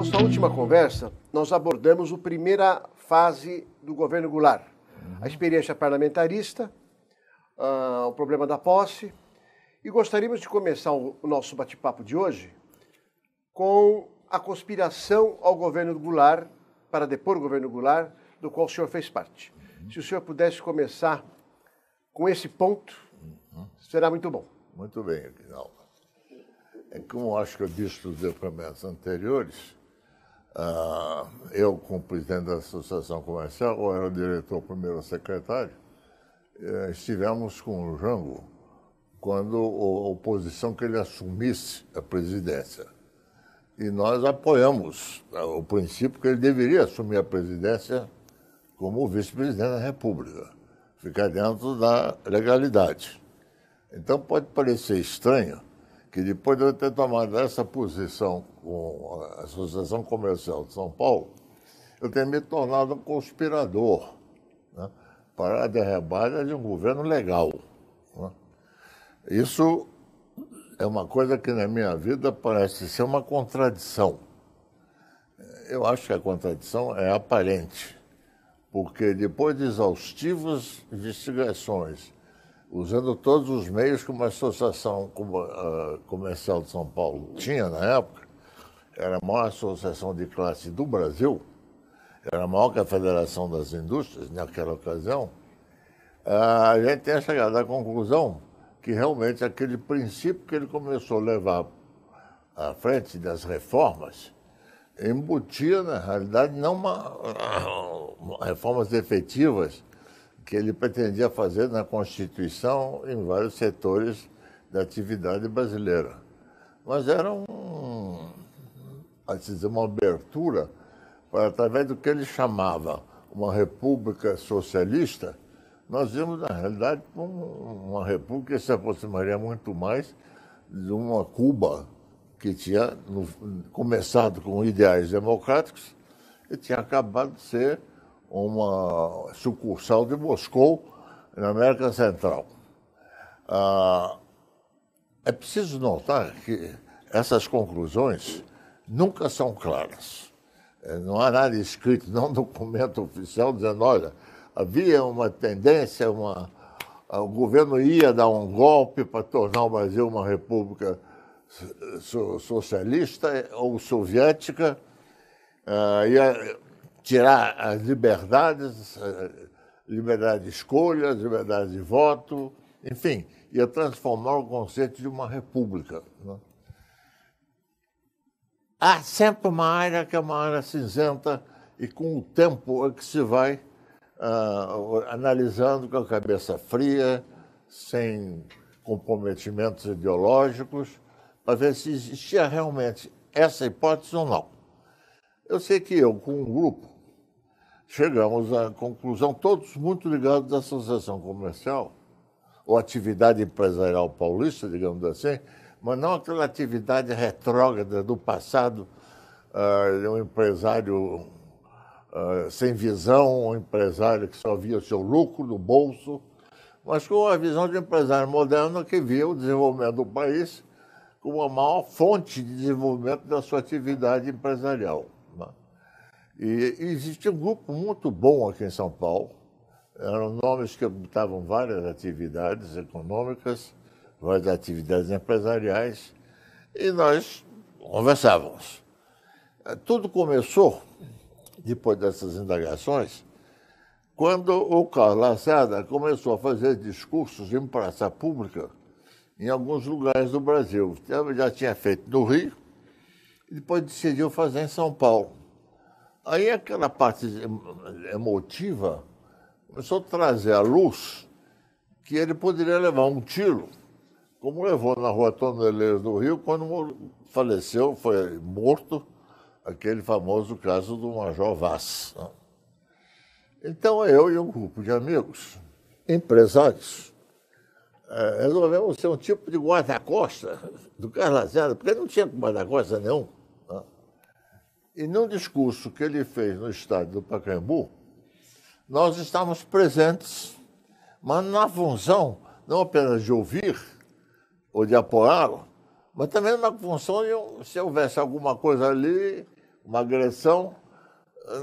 nossa última conversa, nós abordamos a primeira fase do governo Goulart. A experiência parlamentarista, uh, o problema da posse. E gostaríamos de começar o nosso bate-papo de hoje com a conspiração ao governo Goulart, para depor o governo Goulart, do qual o senhor fez parte. Se o senhor pudesse começar com esse ponto, será muito bom. Muito bem, Aguinaldo. É como acho que eu disse nos depoimentos anteriores, ah, eu, como presidente da Associação Comercial, ou era diretor primeiro secretário, eh, estivemos com o Jango quando a oposição que ele assumisse a presidência. E nós apoiamos ah, o princípio que ele deveria assumir a presidência como vice-presidente da República, ficar dentro da legalidade. Então pode parecer estranho que depois de eu ter tomado essa posição com a Associação Comercial de São Paulo, eu tenho me tornado um conspirador né, para a derrubada de um governo legal. Né. Isso é uma coisa que na minha vida parece ser uma contradição. Eu acho que a contradição é aparente, porque depois de exaustivas investigações usando todos os meios que uma associação comercial de São Paulo tinha na época, era a maior associação de classe do Brasil, era a maior que a Federação das Indústrias naquela ocasião, ah, a gente tem chegado à conclusão que realmente aquele princípio que ele começou a levar à frente das reformas embutia, na realidade, não uma, uma reformas efetivas, que ele pretendia fazer na Constituição em vários setores da atividade brasileira. Mas era um, dizer, uma abertura para, através do que ele chamava uma república socialista, nós vimos, na realidade, uma república que se aproximaria muito mais de uma Cuba que tinha no, começado com ideais democráticos e tinha acabado de ser uma sucursal de Moscou na América Central. Ah, é preciso notar que essas conclusões nunca são claras. Eh, não há nada escrito, não documento oficial dizendo, olha, havia uma tendência, uma, ah, o governo ia dar um golpe para tornar o Brasil uma república eh, socialista ou soviética, ia ah, tirar as liberdades, eh, liberdade de escolha, liberdade de voto, enfim, ia transformar o conceito de uma república. Né? Há sempre uma área que é uma área cinzenta e com o tempo é que se vai uh, analisando com a cabeça fria, sem comprometimentos ideológicos, para ver se existia realmente essa hipótese ou não. Eu sei que eu, com um grupo, chegamos à conclusão, todos muito ligados à Associação Comercial, ou atividade empresarial paulista, digamos assim, mas não aquela atividade retrógrada do passado, ah, de um empresário ah, sem visão, um empresário que só via o seu lucro no bolso, mas com a visão de um empresário moderno que via o desenvolvimento do país como a maior fonte de desenvolvimento da sua atividade empresarial. E, existia um grupo muito bom aqui em São Paulo, eram nomes que habitavam várias atividades econômicas, várias atividades empresariais, e nós conversávamos. Eh, tudo começou, depois dessas indagações, quando o Carlos Lacerda começou a fazer discursos em praça pública em alguns lugares do Brasil. Já tinha feito no Rio, e depois decidiu fazer em São Paulo. Aí aquela parte emotiva começou a trazer à luz que ele poderia levar um tiro, como levou na rua Toneleiros do Rio, quando faleceu, foi morto, aquele famoso caso do Major Vaz. Né? Então eu e um grupo de amigos, empresários, eh, resolvemos ser um tipo de guarda-costa do Carlos Lacerda, porque não tinha guarda-costa nenhum e num discurso que ele fez no estádio do Pacaembu, nós estávamos presentes, mas na função não apenas de ouvir ou de apoiá-lo, mas também na função de, se houvesse alguma coisa ali, uma agressão,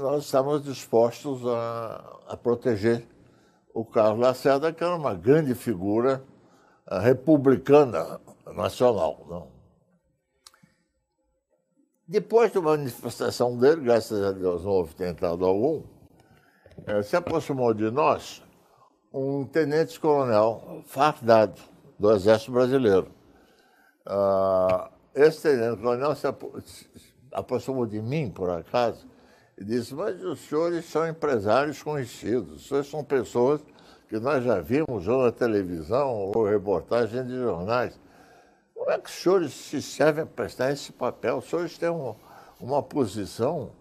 nós estávamos dispostos a, a proteger o Carlos Lacerda, que era uma grande figura eh, republicana nacional. Não? Depois de uma manifestação dele, graças a Deus não houve tentado algum, eh, se aproximou de nós um tenente-coronel fardado do Exército Brasileiro. Ah, esse tenente-coronel se aproximou de mim, por acaso, e disse: Mas os senhores são empresários conhecidos, os senhores são pessoas que nós já vimos ou na televisão ou reportagem de jornais. Como é que os senhores se servem a prestar esse papel? Os senhores têm um, uma posição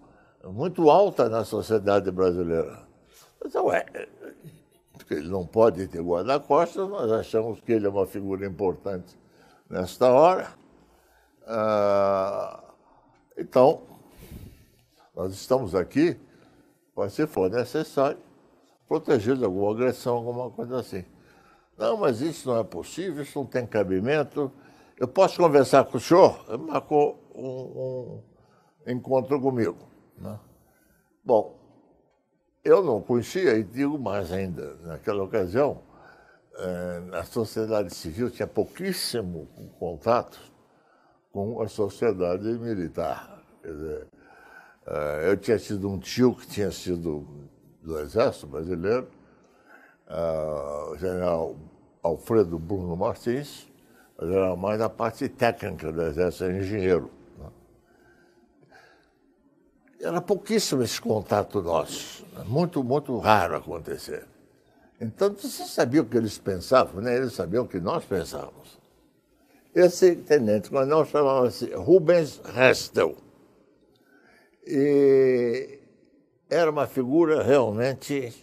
muito alta na sociedade brasileira. então é. ele não pode ter guarda-costas, nós achamos que ele é uma figura importante nesta hora. Ah, então, nós estamos aqui para, se for necessário, proteger de alguma agressão, alguma coisa assim. Não, mas isso não é possível, isso não tem cabimento, eu posso conversar com o senhor? Ele marcou um, um encontro comigo. Né? Bom, eu não conhecia e digo mais ainda, naquela ocasião, eh, a sociedade civil tinha pouquíssimo contato com a sociedade militar. Dizer, eh, eu tinha tido um tio que tinha sido do Exército Brasileiro, ah, o general Alfredo Bruno Martins, mas era mais a parte técnica do exército, era é engenheiro. Né? Era pouquíssimo esse contato nosso, né? muito, muito raro acontecer. Então, você sabia o que eles pensavam, né? eles sabiam o que nós pensávamos. Esse tenente nós chamávamos se Rubens Restel. E era uma figura realmente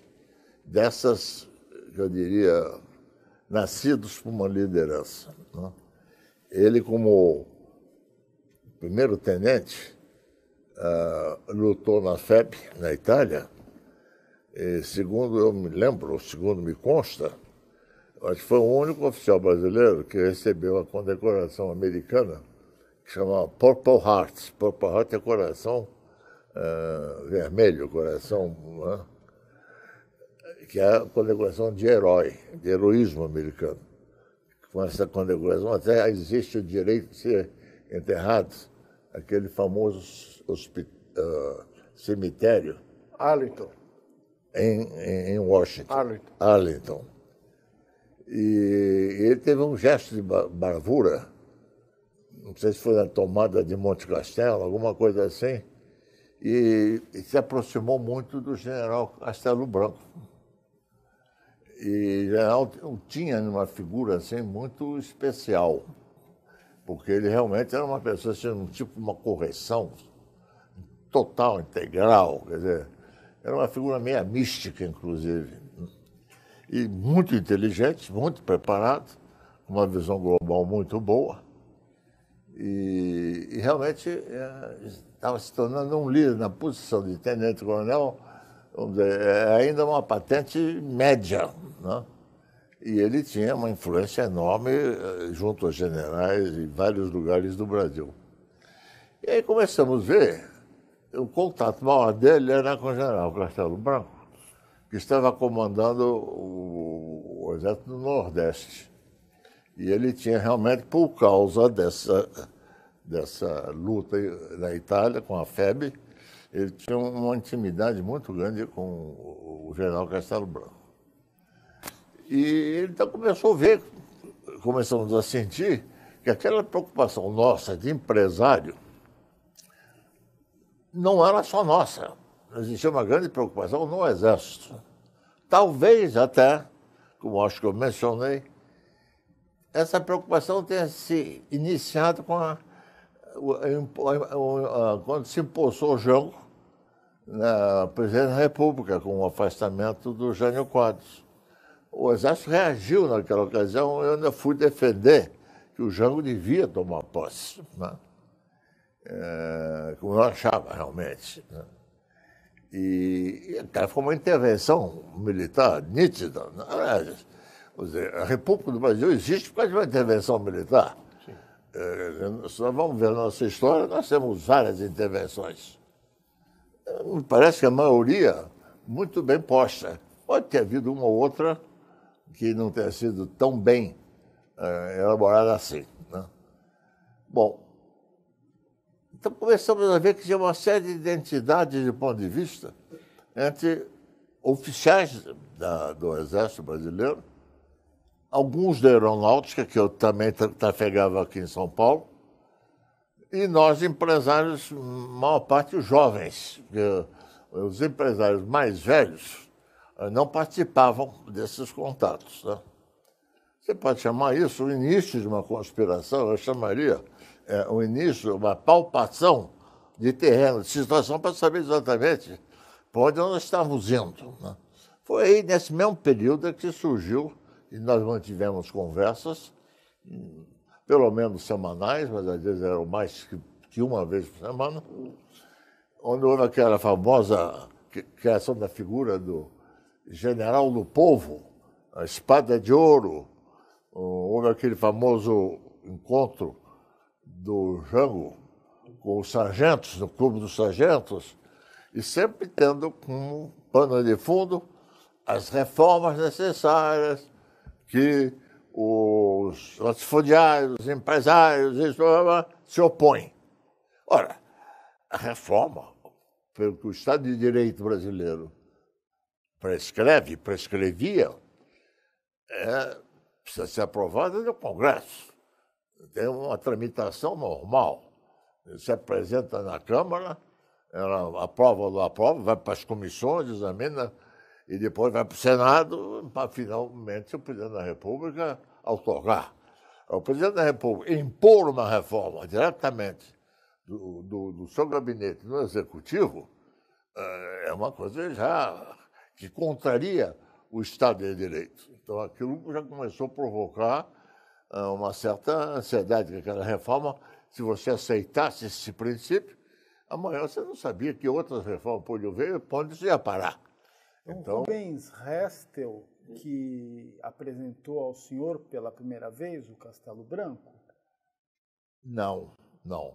dessas, eu diria, nascidos para uma liderança. Né? Ele, como primeiro tenente, uh, lutou na FEB, na Itália, e, segundo eu me lembro, segundo me consta, acho que foi o único oficial brasileiro que recebeu a condecoração americana, que chamava Purple Heart. Purple Heart é coração uh, vermelho, coração. Uh, que é a condecoração de herói, de heroísmo americano. Com essa condecoração até existe o direito de ser enterrado aquele famoso uh, cemitério. Arlington. Em, em, Washington. Arlington. Arlington. E ele teve um gesto de bravura, não sei se foi na tomada de Monte Castelo, alguma coisa assim, e, e se aproximou muito do general Castelo Branco. E Geraldo tinha uma figura assim muito especial, porque ele realmente era uma pessoa, tinha assim, um tipo uma correção total, integral, quer dizer, era uma figura meio mística, inclusive. E muito inteligente, muito preparado, uma visão global muito boa. E, e realmente é, estava se tornando um líder na posição de tenente-coronel, dizer, é ainda uma patente média. Né? E ele tinha uma influência enorme eh, junto aos generais em vários lugares do Brasil. E aí começamos a ver, o contato maior dele era com o general Castelo Branco, que estava comandando o, o exército do Nordeste. E ele tinha realmente, por causa dessa, dessa luta eh, na Itália com a FEB, ele tinha uma intimidade muito grande com o general Castelo Branco. E ele então começou a ver, começamos a sentir, que aquela preocupação nossa de empresário não era só nossa. Existia uma grande preocupação no Exército. Talvez até, como acho que eu mencionei, essa preocupação tenha se iniciado com a, quando se impulsou o jogo na presidente da República, com o afastamento do Jânio Quadros. O Exército reagiu naquela ocasião, eu ainda fui defender que o Jango devia tomar posse, né? é, como eu achava realmente. Né? E, e até foi uma intervenção militar nítida. Né? Dizer, a República do Brasil existe por causa de uma intervenção militar. É, nós vamos ver nossa história, nós temos várias intervenções me parece que a maioria muito bem posta. Pode ter havido uma ou outra que não tenha sido tão bem eh, elaborada assim. Né? Bom, então começamos a ver que tinha uma série de identidades de ponto de vista entre oficiais da, do Exército Brasileiro, alguns da Aeronáutica, que eu também trafegava aqui em São Paulo, e nós, empresários, maior parte os jovens, os empresários mais velhos eh, não participavam desses contatos. Né? Você pode chamar isso o início de uma conspiração, eu chamaria é, o início, uma palpação de terreno, de situação, para saber exatamente para onde nós estávamos indo. Né? Foi aí, nesse mesmo período, é que surgiu, e nós mantivemos conversas, pelo menos semanais, mas às vezes eram mais que uma vez por semana, onde houve aquela famosa criação da figura do general do povo, a espada de ouro, houve aquele famoso encontro do Jango com os sargentos, no Clube dos Sargentos, e sempre tendo como pano de fundo as reformas necessárias que os latifundiários, os empresários, isso, se opõem. Ora, a reforma, pelo que o Estado de Direito brasileiro prescreve, prescrevia, é, precisa ser aprovada no Congresso. Tem uma tramitação normal. Se apresenta na Câmara, ela aprova ou não aprova, vai para as comissões, examina, e depois vai para o Senado para finalmente o presidente da República autorizar O presidente da República impor uma reforma diretamente do, do, do seu gabinete no Executivo eh, é uma coisa já que contraria o Estado de Direito. Então aquilo já começou a provocar eh, uma certa ansiedade que aquela reforma. Se você aceitasse esse princípio, amanhã você não sabia que outras reformas podiam ver, e podem se aparar. Então, então, Rubens Restel, que apresentou ao senhor pela primeira vez o Castelo Branco? Não, não.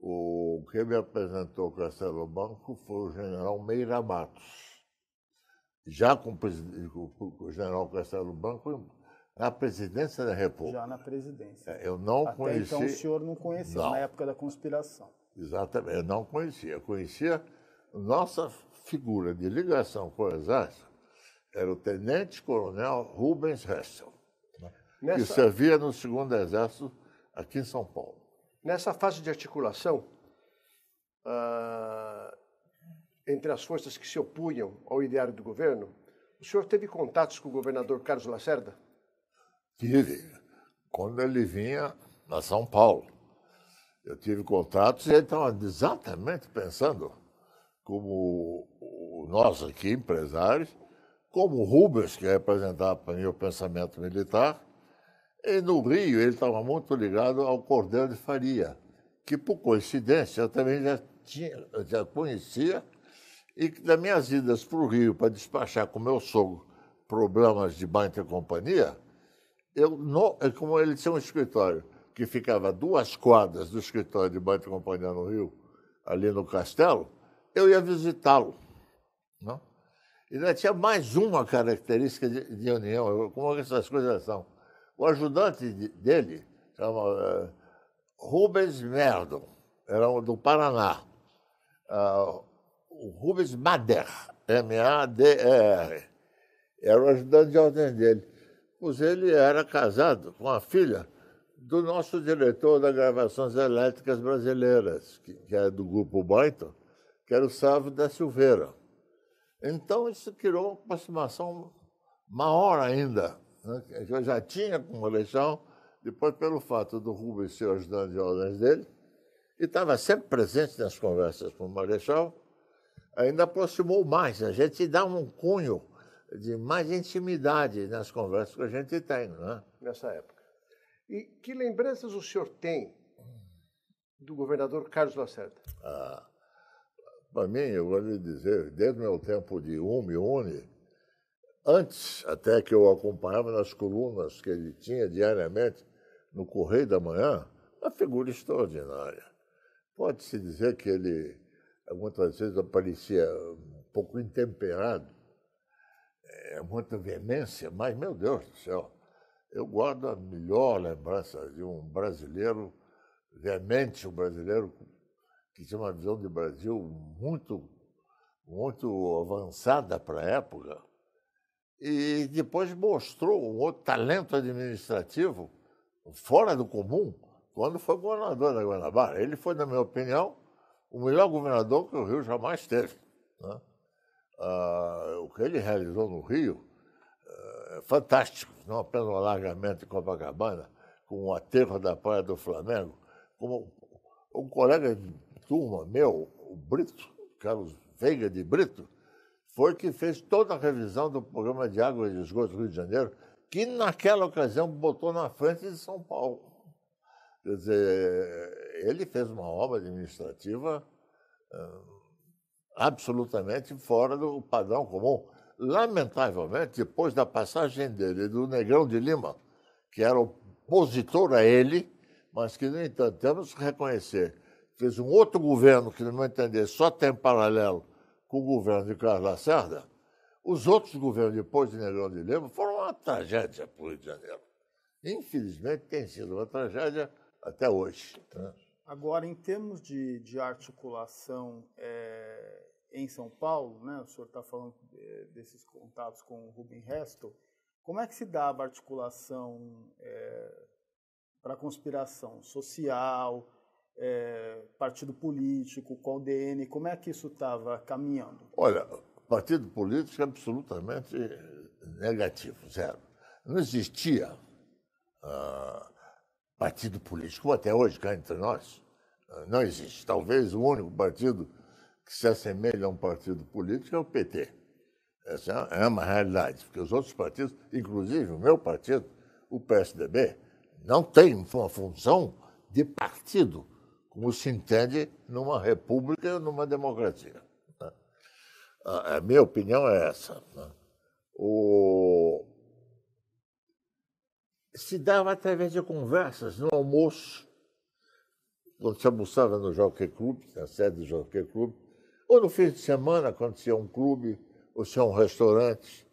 O que me apresentou o Castelo Branco foi o general Meira Matos. Já com o general Castelo Branco na presidência da República. Já na presidência. É, eu não Até conheci. Então o senhor não conhecia não. na época da conspiração. Exatamente, eu não conhecia. Eu conhecia nossa figura de ligação com o Exército era o tenente-coronel Rubens Hessel, Nessa... que servia no segundo Exército aqui em São Paulo. Nessa fase de articulação, ah, entre as forças que se opunham ao ideário do governo, o senhor teve contatos com o governador Carlos Lacerda? Tive, quando ele vinha a São Paulo. Eu tive contatos e ele estava exatamente pensando como nós aqui, empresários, como o Rubens, que é representava para mim o pensamento militar, e no Rio ele estava muito ligado ao Cordeiro de Faria, que por coincidência eu também já, tinha, já conhecia, e que das minhas idas para o Rio para despachar com meu sogro problemas de banca e companhia, eu, no, é como ele tinha um escritório que ficava duas quadras do escritório de banca e companhia no Rio, ali no Castelo, eu ia visitá-lo. Não? E tinha mais uma característica de, de união, como essas coisas são. O ajudante de, dele, chama uh, Rubens Merdon, era do Paraná. Uh, o Rubens Mader, M-A-D-R, era o ajudante de ordem dele. Pois ele era casado com a filha do nosso diretor das gravações elétricas brasileiras, que, que é do grupo Boynton, que era o Sávio da Silveira. Então, isso criou uma aproximação maior ainda, né, que eu já tinha com o marechal. depois pelo fato do Rubens ser ajudante de ordens dele, e estava sempre presente nas conversas com o Marechal, ainda aproximou mais. A gente dá um cunho de mais intimidade nas conversas que a gente tem, né? Nessa época. E que lembranças o senhor tem do governador Carlos Lacerda? Ah, para mim, eu vou lhe dizer, desde meu tempo de Umiune, antes até que eu acompanhava nas colunas que ele tinha diariamente no Correio da Manhã, uma figura extraordinária. Pode-se dizer que ele, muitas vezes, aparecia um pouco intemperado, é muita veemência, mas, meu Deus do céu, eu guardo a melhor lembrança de um brasileiro veemente, um brasileiro que tinha uma visão de Brasil muito, muito avançada para a época, e depois mostrou um outro talento administrativo fora do comum quando foi governador da Guanabara. Ele foi, na minha opinião, o melhor governador que o Rio jamais teve. Né? Ah, o que ele realizou no Rio eh, é fantástico, não apenas o alargamento de Copacabana, com o aterro da Praia do Flamengo, como um colega turma meu, o Brito, Carlos Veiga de Brito, foi que fez toda a revisão do programa de água e esgoto do Rio de Janeiro, que naquela ocasião botou na frente de São Paulo. Quer dizer, ele fez uma obra administrativa ah, absolutamente fora do padrão comum. Lamentavelmente, depois da passagem dele do Negrão de Lima, que era opositor a ele, mas que, no entanto, temos que reconhecer fez um outro governo que, no meu entender, só tem paralelo com o governo de Carlos Lacerda, os outros governos depois de Nereu de Lima foram uma tragédia para o Rio de Janeiro. Infelizmente, tem sido uma tragédia até hoje. Né? Agora, em termos de, de articulação é, em São Paulo, né, o senhor está falando é, desses contatos com o Rubem Resto, como é que se dava a articulação é, para a conspiração social, é, partido político, qual DN, como é que isso estava caminhando? Olha, partido político é absolutamente negativo, zero. Não existia ah, partido político, até hoje cá entre nós, ah, não existe. Talvez o único partido que se assemelha a um partido político é o PT. Essa é uma realidade, porque os outros partidos, inclusive o meu partido, o PSDB, não tem uma função de partido como se entende numa república, numa democracia. Né? A, minha opinião é essa. Né? O... Se dava através de conversas no almoço, quando se almoçava no Jockey Club, na sede do Jockey Club, ou no fim de semana, quando se é um clube, ou se é um restaurante.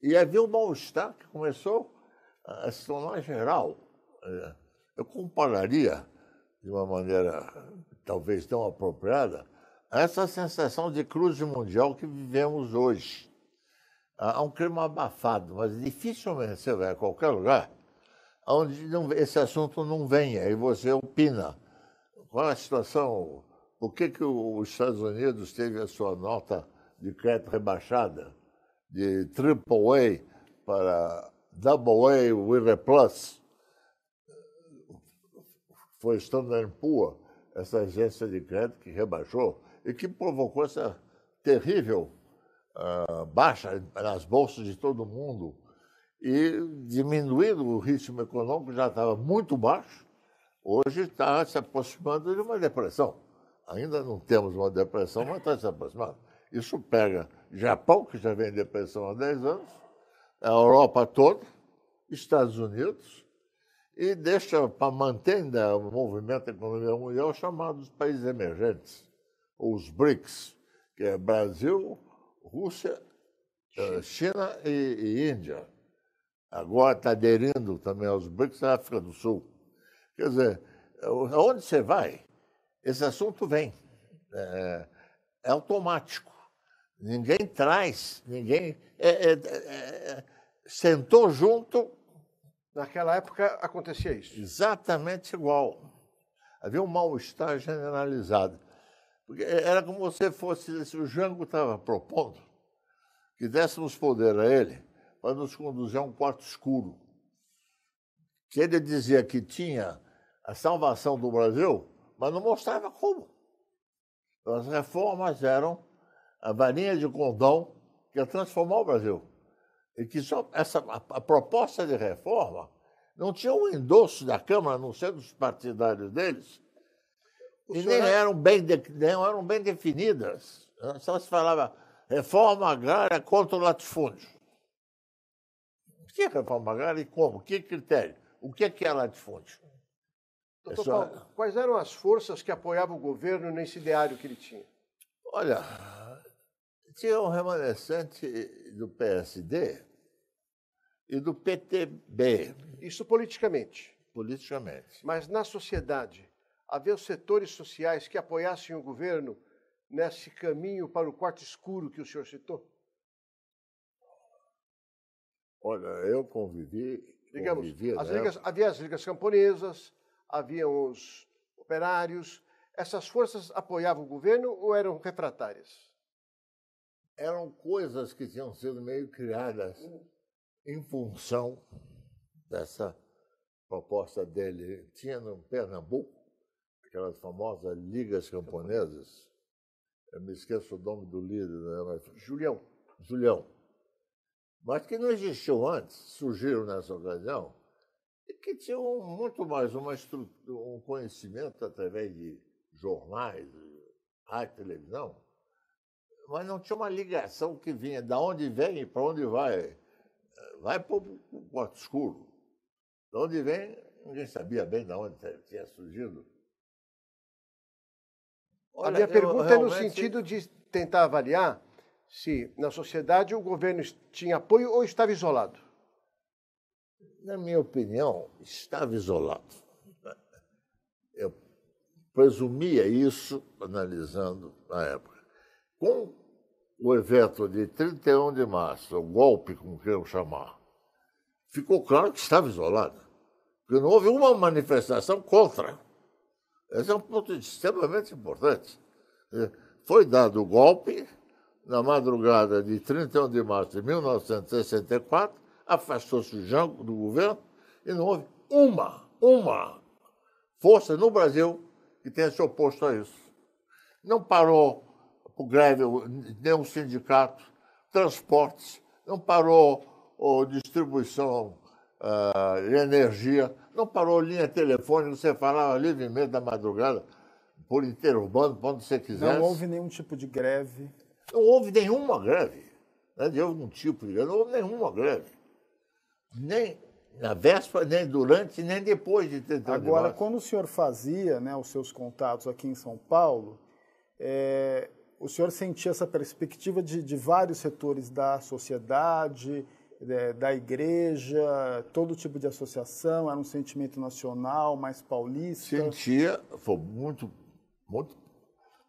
E havia um mal-estar que começou a se tornar geral. É, eu compararia de uma maneira talvez não apropriada, essa sensação de crise mundial que vivemos hoje. Há um clima abafado, mas dificilmente você vai a qualquer lugar onde não, esse assunto não venha e você opina. Qual é a situação? Por que, que os Estados Unidos teve a sua nota de crédito rebaixada de AAA para double A, Wire Plus? Foi Standard Poor, essa agência de crédito que rebaixou e que provocou essa terrível uh, baixa nas bolsas de todo mundo e diminuindo o ritmo econômico já estava muito baixo, hoje está se aproximando de uma depressão. Ainda não temos uma depressão, mas está se aproximando. Isso pega Japão, que já vem em depressão há 10 anos, a Europa toda, Estados Unidos, e deixa para manter o movimento da economia mundial chamado os países emergentes, os BRICS, que é Brasil, Rússia, eh, China, China e, e, Índia. Agora está aderindo também aos BRICS da África do Sul. Quer dizer, eh, onde você vai, esse assunto vem. É, é automático. Ninguém traz, ninguém. É, é, é, é sentou junto Naquela época acontecia isso. Exatamente igual. Havia um mal-estar generalizado. Porque era como você fosse, se o Jango estava propondo que dessemos poder a ele para nos conduzir a um quarto escuro. Que ele dizia que tinha a salvação do Brasil, mas não mostrava como. Então, as reformas eram a varinha de condão que ia transformar o Brasil e que só essa, a, a, proposta de reforma não tinha um endosso da Câmara, a não ser dos partidários deles, o e nem, é... eram bem de, nem eram bem definidas. Né? Só se falava reforma agrária contra o latifúndio. O que é reforma agrária e como? Que critério? O que é, que é latifúndio? Doutor Paulo, quais eram as forças que apoiavam o governo nesse ideário que ele tinha? Olha, tinha um remanescente do PSD e do PTB. Isso politicamente. Politicamente. Mas na sociedade, havia os setores sociais que apoiassem o governo nesse caminho para o quarto escuro que o senhor citou? Olha, eu convivi. Digamos, convivi, as né? ligas, havia as ligas camponesas, havia os operários. Essas forças apoiavam o governo ou eram refratárias? eram coisas que tinham sido meio criadas em função dessa proposta dele. Tinha no Pernambuco aquelas famosas ligas camponesas. Eu me esqueço o nome do líder, né? mas Julião, Julião. Mas que não existiu antes, surgiram nessa ocasião, e que tinham muito mais uma um conhecimento através de jornais, rádio televisão, mas não tinha uma ligação que vinha da onde vem e para onde vai. Vai para o quarto escuro. De onde vem, ninguém sabia bem de onde tinha surgido. Olha, a minha pergunta é no sentido de tentar avaliar se na sociedade o governo tinha apoio ou estava isolado. Na minha opinião, estava isolado. Eu presumia isso analisando na época com o evento de 31 de março, o golpe, como queiram chamar, ficou claro que estava isolado. Porque não houve uma manifestação contra. Esse é um ponto extremamente importante. Foi dado o golpe na madrugada de 31 de março de 1964, afastou-se o Jango do governo e não houve uma, uma força no Brasil que tenha se oposto a isso. Não parou o greve nenhum sindicato, transportes, não parou o distribuição uh, de energia, não parou linha telefônica, você falava livremente da madrugada, por interurbano, quando você quisesse. Não houve nenhum tipo de greve. Não houve nenhuma greve. Né? De algum tipo de greve, não houve nenhuma greve. Nem na véspera, nem durante, nem depois de tentar. Agora, de quando o senhor fazia né, os seus contatos aqui em São Paulo, é, o senhor sentia essa perspectiva de, de vários setores da sociedade, de, é, da igreja, todo tipo de associação, era um sentimento nacional, mais paulista? Sentia, foi muito, muito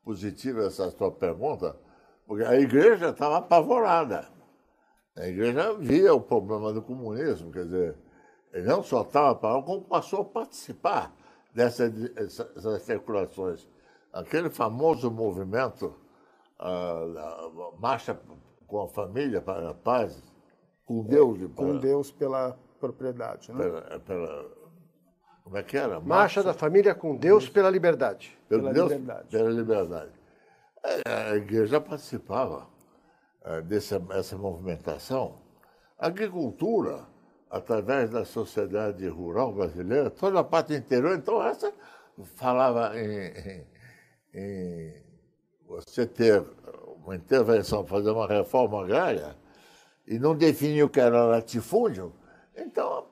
positiva essa sua pergunta, porque a igreja estava apavorada. A igreja via o problema do comunismo, quer dizer, não só estava apavorada, como passou a participar dessas, dessas circulações. Aquele famoso movimento marcha com a família para a paz, com Deus. É, com para, Deus pela propriedade, né? Pela, é pela, como é que era? Marcha, marcha da família com Deus pela liberdade. Pela, pela Deus, liberdade. Pela liberdade. É, a igreja participava é, dessa essa movimentação. A agricultura, através da sociedade rural brasileira, toda a parte interior, então essa falava em, em, em você ter uma intervenção, fazer uma reforma agrária e não definir o que era latifúndio, então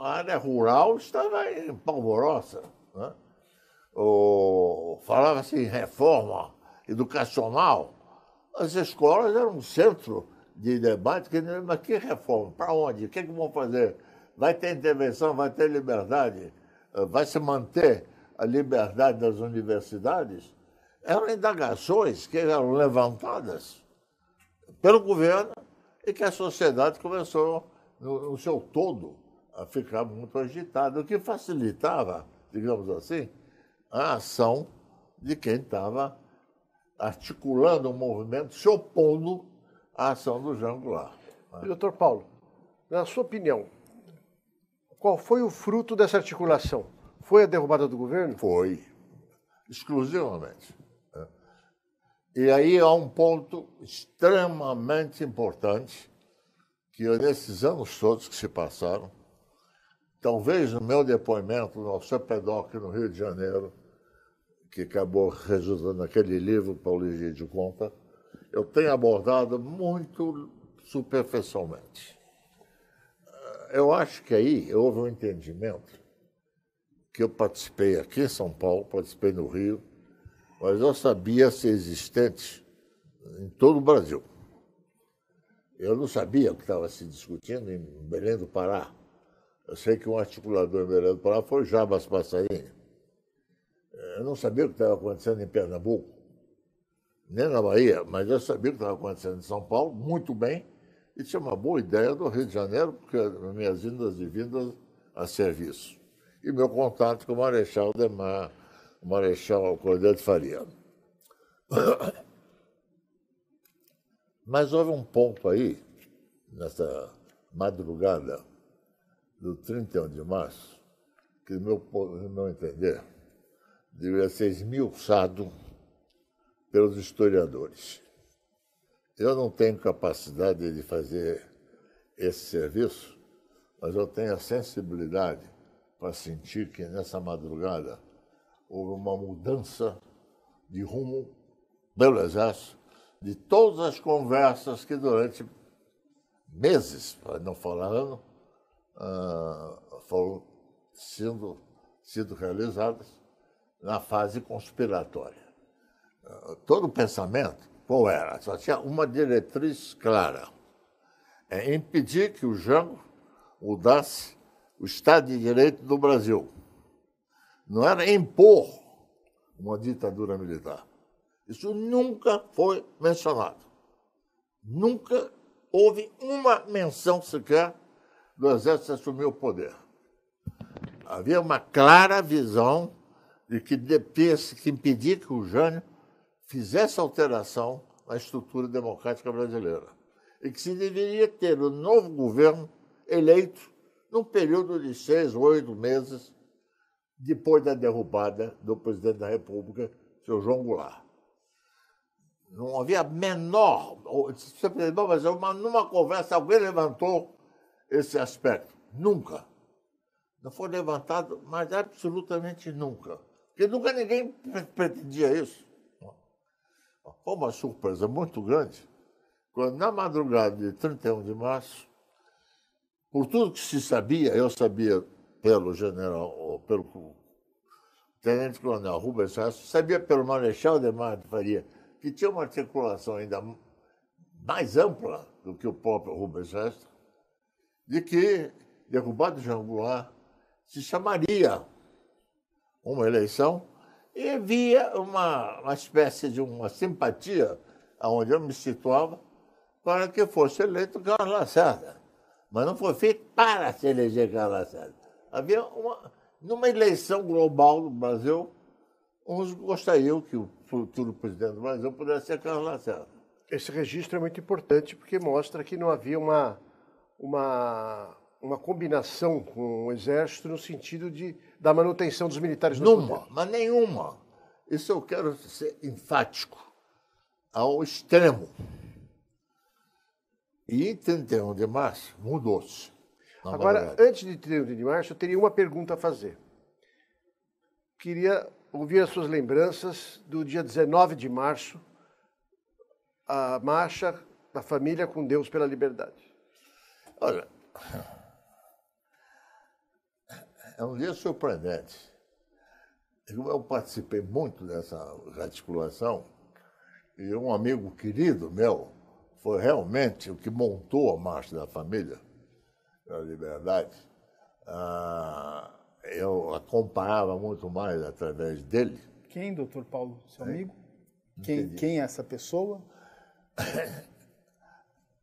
a área rural estava em polvorosa. Né? Falava-se em reforma educacional. As escolas eram um centro de debate, que, mas que reforma? Para onde? O que, é que vão fazer? Vai ter intervenção, vai ter liberdade, eh, vai se manter a liberdade das universidades? eram indagações que eram levantadas pelo governo e que a sociedade começou, no, no seu todo, a ficar muito agitada, o que facilitava, digamos assim, a ação de quem estava articulando o um movimento, se opondo à ação do Jean Goulart. Né? Doutor Paulo, na sua opinião, qual foi o fruto dessa articulação? Foi a derrubada do governo? Foi, exclusivamente. E aí há um ponto extremamente importante que eu, nesses anos todos que se passaram, talvez no meu depoimento no CEPEDOC no Rio de Janeiro, que acabou resultando naquele livro Paulo G. de Conta, eu tenho abordado muito superficialmente. Eu acho que aí houve um entendimento que eu participei aqui em São Paulo, participei no Rio, mas eu sabia ser existentes em todo o Brasil. Eu não sabia o que estava se discutindo em Belém do Pará. Eu sei que um articulador em Belém do Pará foi Jabas Passarini. Eu não sabia o que estava acontecendo em Pernambuco, nem na Bahia, mas eu sabia o que estava acontecendo em São Paulo, muito bem, e tinha uma boa ideia do Rio de Janeiro, porque minhas vindas e vindas a serviço. E meu contato com o Marechal Demar Marechal Cordel Faria. Mas houve um ponto aí, nessa madrugada do 31 de março, que, no meu, no meu entender, deveria ser esmiuçado pelos historiadores. Eu não tenho capacidade de fazer esse serviço, mas eu tenho a sensibilidade para sentir que nessa madrugada houve uma mudança de rumo pelo Exército, de todas as conversas que durante meses, para não falar ano, uh, foram sendo, realizadas na fase conspiratória. Uh, todo o pensamento, qual era? Só tinha uma diretriz clara: é impedir que o Jango mudasse o Estado de Direito do Brasil não era impor uma ditadura militar. Isso nunca foi mencionado. Nunca houve uma menção sequer do Exército assumir o poder. Havia uma clara visão de que depesse que impedir que o Jânio fizesse alteração na estrutura democrática brasileira e que se deveria ter um novo governo eleito num período de seis ou oito meses depois da derrubada do presidente da República, seu João Goulart. Não havia menor. Mas uma, numa conversa, alguém levantou esse aspecto. Nunca. Não foi levantado, mas absolutamente nunca. Porque nunca ninguém pretendia isso. Foi uma surpresa muito grande quando, na madrugada de 31 de março, por tudo que se sabia, eu sabia pelo general, pelo tenente-coronel Rubens Castro, sabia pelo marechal de Faria, que tinha uma articulação ainda mais ampla do que o próprio Rubens Castro, de que, derrubado Jean Goulart, se chamaria uma eleição e havia uma, uma espécie de uma simpatia aonde eu me situava para que fosse eleito Carlos Lacerda. Mas não foi feito para se eleger Carlos Lacerda. Havia uma. Numa eleição global no Brasil, uns gostariam que o futuro presidente do Brasil pudesse ser Carlos Lacerda. Esse registro é muito importante porque mostra que não havia uma, uma, uma combinação com o Exército no sentido de, da manutenção dos militares no Numa, poder. mas nenhuma. Isso eu quero ser enfático, ao extremo. E em 31 de março mudou-se. Agora, antes de ter de março, eu teria uma pergunta a fazer. Queria ouvir as suas lembranças do dia 19 de março, a marcha da família com Deus pela liberdade. Olha, é um dia surpreendente. Eu participei muito dessa articulação e um amigo querido meu foi realmente o que montou a marcha da família da liberdade, ah, eu acompanhava muito mais através dele. Quem, doutor Paulo, seu amigo? Quem, quem, é essa pessoa?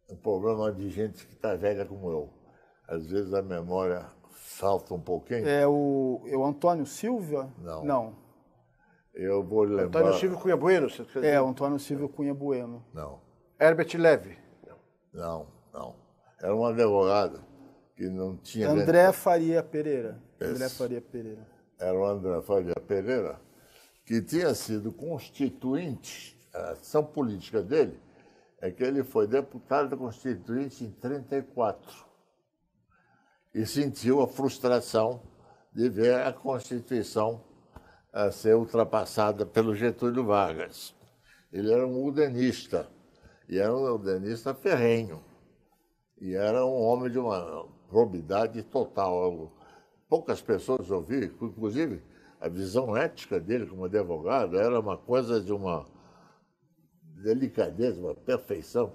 o problema de gente que está velha como eu. Às vezes a memória falta um pouquinho. É o, é o Antônio Silva? Não. Não. Eu vou lembrar. Antônio Silva Cunha Bueno, você quer dizer? É, Antônio Silva Cunha Bueno. Não. Herbert Leve? Não, não. Era um advogado que não tinha. André Faria Pereira. Esse André Faria Pereira. Era o André Faria Pereira, que tinha sido constituinte, a ação política dele é que ele foi deputado constituinte em 1934 e sentiu a frustração de ver a Constituição a eh, ser ultrapassada pelo Getúlio Vargas. Ele era um udenista, e era um udenista ferrenho, e era um homem de uma probidade total. Poucas pessoas ouviram, inclusive a visão ética dele como advogado era uma coisa de uma delicadeza, uma perfeição.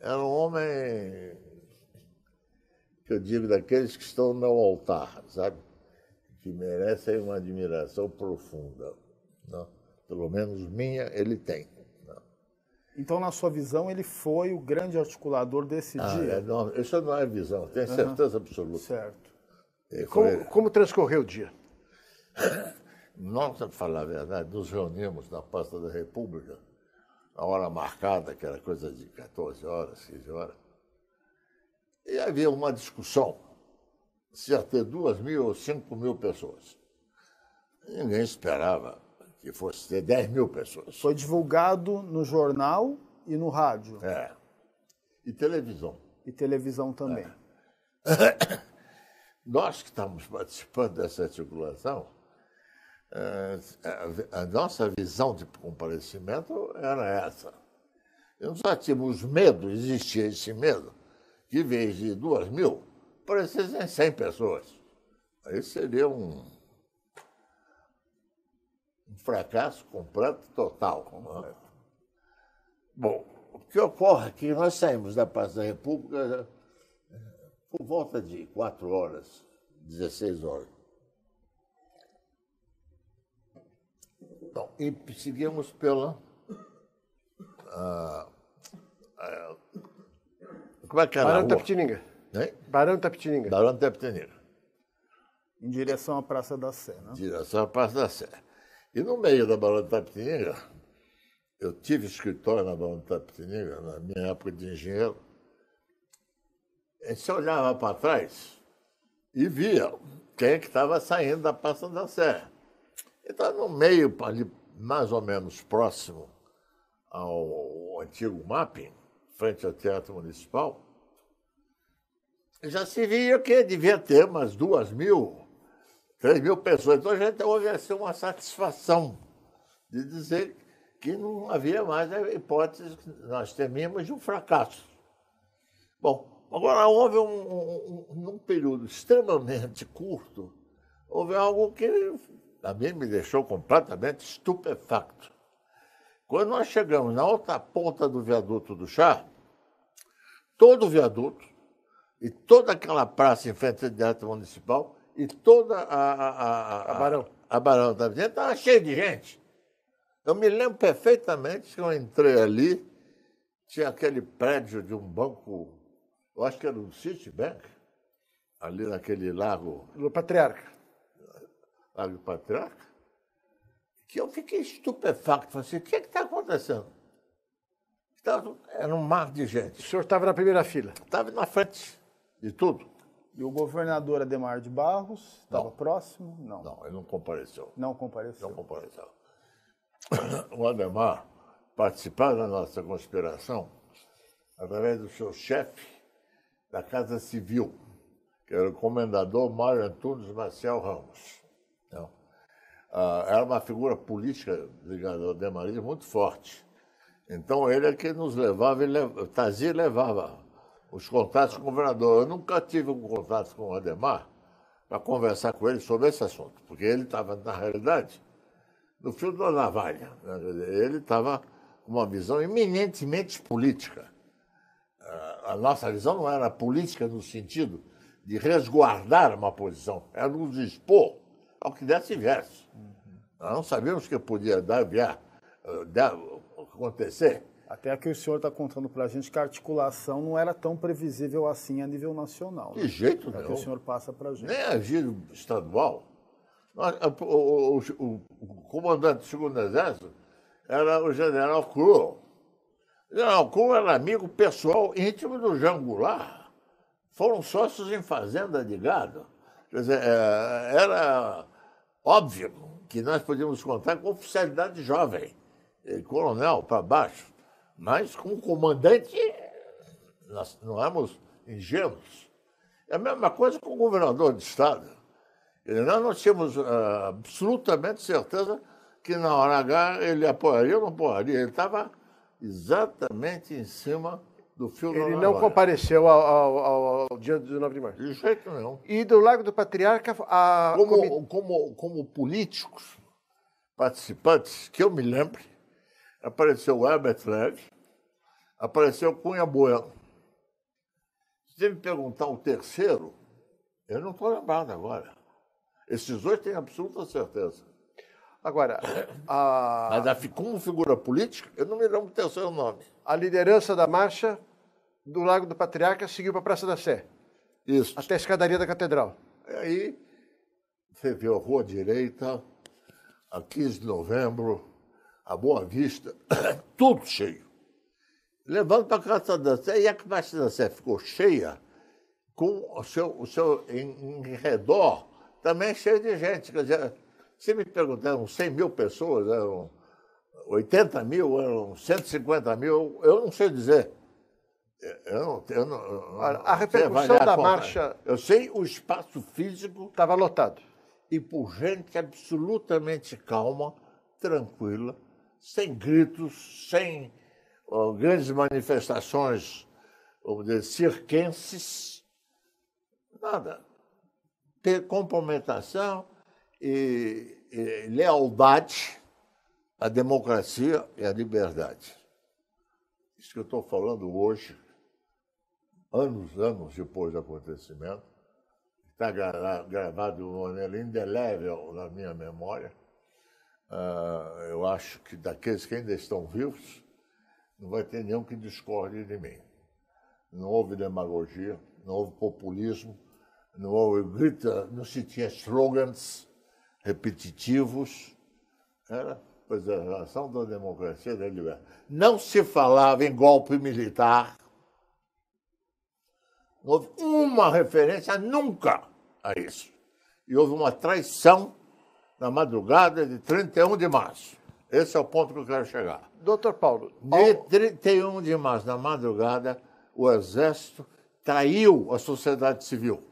Era um homem, que eu digo, daqueles que estão no altar, sabe? Que merecem uma admiração profunda. Não? Né? Pelo menos minha ele tem. Então, na sua visão, ele foi o grande articulador desse ah, dia? É, não, isso não é visão, tenho certeza absoluta. Certo. É, como, como, transcorreu o dia? Nós, para falar a verdade, nos reunimos na Pasta da República, na hora marcada, que era coisa de 14 horas, 15 horas, e havia uma discussão se ia ter 2 mil ou 5 mil pessoas. Ninguém esperava que fosse ter 10 mil pessoas. Foi divulgado no jornal e no rádio. É. E televisão. E televisão também. É. Nós que estamos participando dessa articulação, eh, a nossa visão de comparecimento era essa. Nós só tínhamos medo, existia esse medo, que em vez de duas mil, parecessem 100 pessoas. Aí seria um, um fracasso completo, total. Né? Bom, o que ocorre é que nós saímos da Praça da República é, por volta de 4 horas, 16 horas. Então, e seguimos pela. Ah, ah, como é que era? Barão Tapetininga. Hein? Barão Tapetininga. Barão Tapetininga. Em direção à Praça da Sé, né? Em direção à Praça da Sé. E no meio da Barão de Tapetininga, eu tive escritório na Barão de Tapetininga, na minha época de engenheiro, a gente olhava para trás e via quem é que estava saindo da Praça da Sé. Então, no meio, ali, mais ou menos próximo ao antigo mapping, frente ao Teatro Municipal, já se via que devia ter umas duas mil 3 mil pessoas. Então a gente houve assim, uma satisfação de dizer que não havia mais a né, hipótese que nós temíamos de um fracasso. Bom, agora houve um, um, um período extremamente curto, houve algo que a mim me deixou completamente estupefacto. Quando nós chegamos na outra ponta do viaduto do chá, todo o viaduto e toda aquela praça em frente ao Teatro Municipal e toda a. A, a, a Barão. A, Barão da Avenida estava cheia de gente. Eu me lembro perfeitamente que eu entrei ali, tinha aquele prédio de um banco, eu acho que era o Citibank, ali naquele lago. No Patriarca. Lago Patriarca? Que eu fiquei estupefacto. Falei assim: o que é está acontecendo? Era um mar de gente. O senhor estava na primeira fila? Estava na frente de tudo. E o governador Ademar de Barros estava próximo? Não. Não, ele não compareceu. Não compareceu. Não compareceu. O Ademar participava da nossa conspiração através do seu chefe da Casa Civil, que era o comendador Mário Antunes Marcial Ramos. Então, era uma figura política ligada ao Ademar muito forte. Então ele é que nos levava, ele, Tazia levava os contatos com o governador. Eu nunca tive um contato com o Ademar para conversar com ele sobre esse assunto, porque ele estava, na realidade, no fio da navalha. Né? Ele estava com uma visão eminentemente política. Ah, a nossa visão não era política no sentido de resguardar uma posição, era nos expor ao que desse e viesse. Uhum. Nós não sabíamos que podia dar, vier, ah, acontecer. Até que o senhor está contando para a gente que a articulação não era tão previsível assim a nível nacional. De né? jeito é não. que o senhor passa para a gente. Nem agir estadual. O, o, o, o comandante do segundo exército era o general Cru. O general Cru era amigo pessoal íntimo do Jangular. Foram sócios em fazenda de gado. Quer dizer, é, era óbvio que nós podíamos contar com oficialidade jovem, coronel para baixo. Mas, como comandante, nós não éramos ingênuos. É a mesma coisa com o governador de Estado. Nós não tínhamos uh, absolutamente certeza que na hora H ele apoiaria ou não apoiaria. Ele estava exatamente em cima do fio ele Ele não compareceu ao, ao, ao, ao, dia do 19 de março. De jeito nenhum. E do Lago do Patriarca... A... Como, como... como, políticos participantes, que eu me lembre, apareceu o Herbert Legg, apareceu Cunha Bueno. Se você me perguntar o terceiro, eu não estou lembrado agora. Esses dois têm absoluta certeza. Agora, a... Mas a, como figura política, eu não me lembro o terceiro nome. A liderança da marcha do Lago do Patriarca seguiu para a Praça da Sé. Isso. Até a escadaria da Catedral. E aí, você viu a Rua Direita, a 15 de novembro, a Boa Vista, tudo cheio levando para a Casa da Sé, e a Casa da Sé ficou cheia, com o seu, o seu em, em redor também é cheio de gente. Quer dizer, se me perguntaram 100 mil pessoas, eram 80 mil, eram 150 mil, eu não sei dizer. Eu não, eu não, Olha, a repercussão da a marcha. Eu sei o espaço físico. Estava lotado. E por gente absolutamente calma, tranquila, sem gritos, sem grandes manifestações, vamos dizer, cirquenses, nada. Ter complementação e, e lealdade à democracia e à liberdade. Isso que eu estou falando hoje, anos, anos depois do acontecimento, está gravado de uma maneira indelével na minha memória. Uh, eu acho que daqueles que ainda estão vivos, não vai ter nenhum que discorde de mim. Não houve demagogia, não houve populismo, não houve grita, não se tinha slogans repetitivos. Era preservação da democracia e da liberdade. Não se falava em golpe militar. Não houve uma referência nunca a isso. E houve uma traição na madrugada de 31 de março. Esse é o ponto que eu quero chegar. Doutor Paulo. De 31 de março, na madrugada, o Exército traiu a sociedade civil.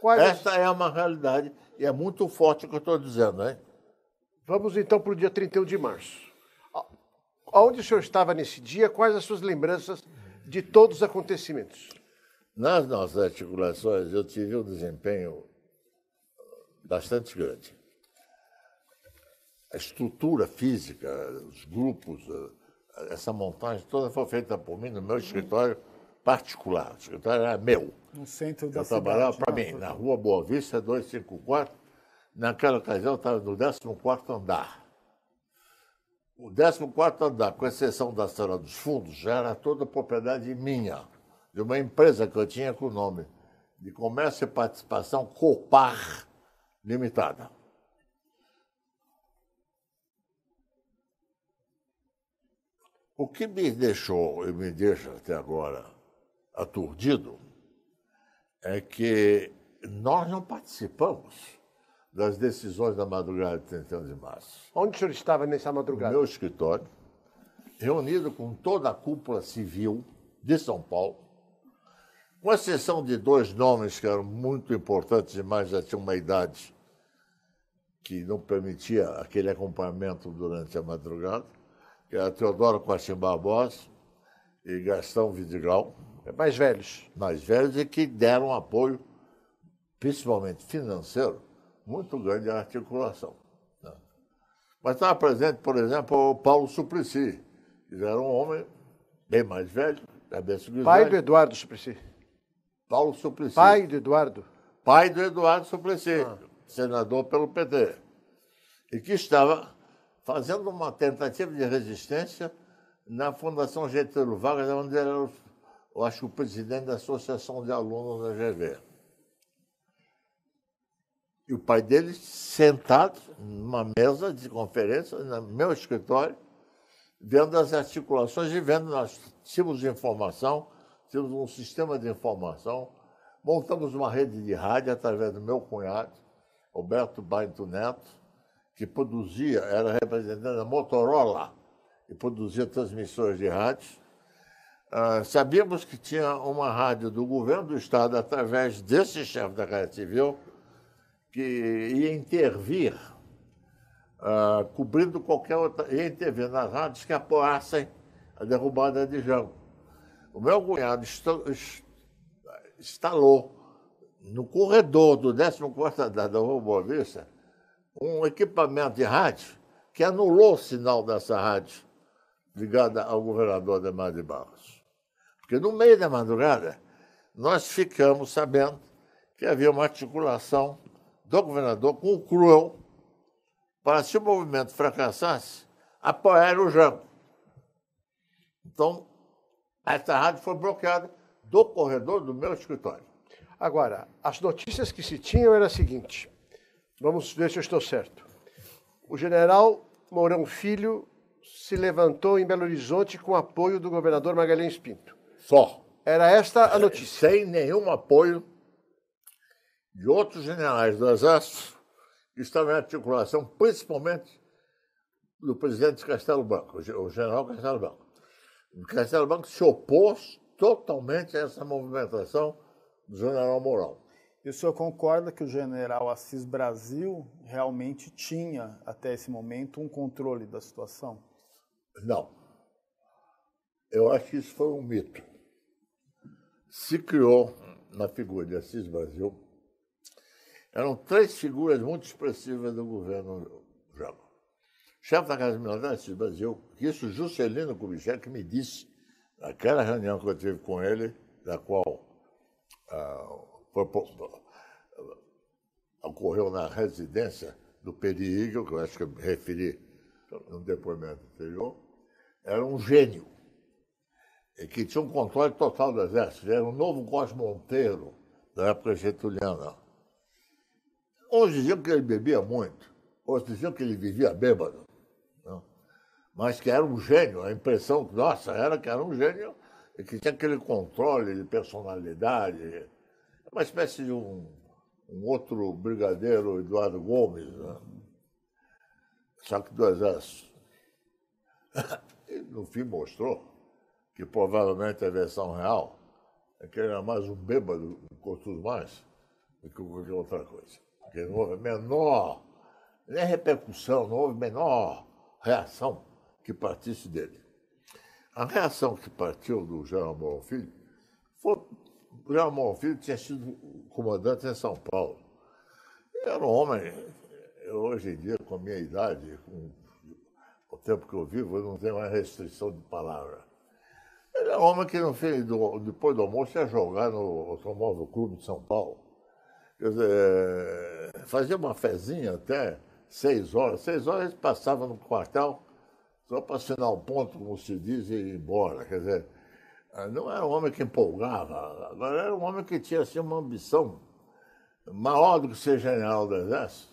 Quais... Esta é uma realidade e é muito forte o que eu estou dizendo, hein? Vamos então para o dia 31 de março. Onde o senhor estava nesse dia? Quais as suas lembranças de todos os acontecimentos? Nas nossas articulações, eu tive um desempenho bastante grande a estrutura física, os grupos, essa montagem toda foi feita por mim no meu escritório particular. O escritório era meu. No centro da eu cidade. Eu trabalhava para né? mim, na rua Boa Vista, 254. Naquela ocasião, eu estava no 14 andar. O 14 andar, com exceção da sala dos fundos, já era toda propriedade minha, de uma empresa que eu tinha com o nome de Comércio e Participação Copar Limitada. O que me deixou e me deixa até agora aturdido é que nós não participamos das decisões da madrugada de 31 de março. Onde o senhor estava nessa madrugada? No meu escritório, reunido com toda a cúpula civil de São Paulo, com exceção de dois nomes que eram muito importantes demais, já tinham uma idade que não permitia aquele acompanhamento durante a madrugada, que é era Teodoro Costa Barbosa e Gastão Vidigal. É mais velhos. Mais velhos e que deram apoio, principalmente financeiro, muito grande à articulação. Né? Mas estava presente, por exemplo, o Paulo Suplicy, que era um homem bem mais velho, cabeça é grisalha. Pai do Eduardo Suplicy. Paulo Suplicy. Pai do Eduardo. Pai do Eduardo Suplicy, ah. senador pelo PT. E que estava fazendo uma tentativa de resistência na Fundação Getúlio Vargas, onde ele era, eu acho, o presidente da Associação de Alunos da GV. E o pai dele sentado numa mesa de conferência, no meu escritório, vendo as articulações e vendo, nós tínhamos informação, tínhamos um sistema de informação, montamos uma rede de rádio através do meu cunhado, Roberto Baito Neto, que produzia, era representante da Motorola, e produzia transmissões de rádios. Ah, sabíamos que tinha uma rádio do governo do Estado, através desse chefe da Casa Civil, que ia intervir, ah, cobrindo qualquer outra. ia intervir nas rádios que apoiassem a derrubada de Jango. O meu cunhado instalou no corredor do 14 andar da Rua um equipamento de rádio que anulou o sinal dessa rádio ligada ao governador Ademar de Barros. Porque no meio da madrugada, nós ficamos sabendo que havia uma articulação do governador com o Cruel para, se o movimento fracassasse, apoiar o Jango. Então, essa rádio foi bloqueada do corredor do meu escritório. Agora, as notícias que se tinham era a seguinte: Vamos ver se eu estou certo. O general Mourão Filho se levantou em Belo Horizonte com apoio do governador Magalhães Pinto. Só. Era esta a notícia. Sem nenhum apoio de outros generais do Exército que estavam em articulação, principalmente do presidente Castelo Branco, o general Castelo Branco. O Castelo Branco se opôs totalmente a essa movimentação do general Mourão. E o senhor concorda que o general Assis Brasil realmente tinha, até esse momento, um controle da situação? Não. Eu acho que isso foi um mito. Se criou na figura de Assis Brasil, eram três figuras muito expressivas do governo Jango. Chefe da Casa Militar Assis Brasil, isso Juscelino Kubitschek me disse naquela reunião que eu tive com ele, da qual foi, ocorreu na residência do Perigel, que eu acho que eu me referi no depoimento anterior, era um gênio, que tinha um controle total do exército, era um novo Cosmo Monteiro da época getuliana. Uns diziam que ele bebia muito, outros diziam que ele vivia bêbado, não? Né? mas que era um gênio, a impressão nossa era que era um gênio e que tinha aquele controle de personalidade, é uma espécie de um, um outro brigadeiro, Eduardo Gomes, né? só que do Exército. E, no fim mostrou que provavelmente a versão real é que ele era mais um bêbado, um mais, do que qualquer outra coisa. Porque não houve menor, nem repercussão, não houve menor reação que partisse dele. A reação que partiu do General Mourão Filho foi Leal Malfilho tinha sido comandante em São Paulo. Era um homem, eu, hoje em dia, com a minha idade, com o tempo que eu vivo, eu não tenho mais restrição de palavra. Ele era é um homem que não fez, depois do almoço, ia jogar no Automóvel Clube de São Paulo. Quer dizer, eh, fazia uma fezinha até seis horas. Seis horas ele passava no quartel só para assinar o um ponto, como se diz, e ir embora. Quer dizer, é, não era um homem que empolgava, agora era um homem que tinha assim, uma ambição maior do que ser general do Exército.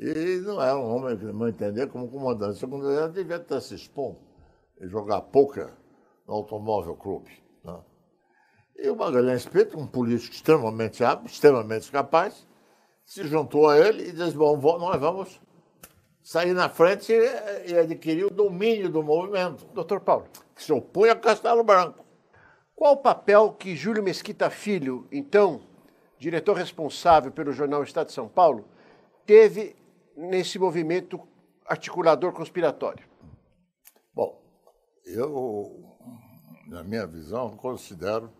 E não era um homem que, no meu entender, como comandante. segundo exército, devia estar se expondo e jogar poker no Automóvel Clube. Né? E o Magalhães Pinto, um político extremamente hábil, extremamente capaz, se juntou a ele e disse: Bom, nós vamos sair na frente e adquirir o domínio do movimento. Doutor Paulo. Que se opunha a Castelo Branco. Qual o papel que Júlio Mesquita Filho, então diretor responsável pelo jornal Estado de São Paulo, teve nesse movimento articulador conspiratório? Bom, eu, na minha visão, considero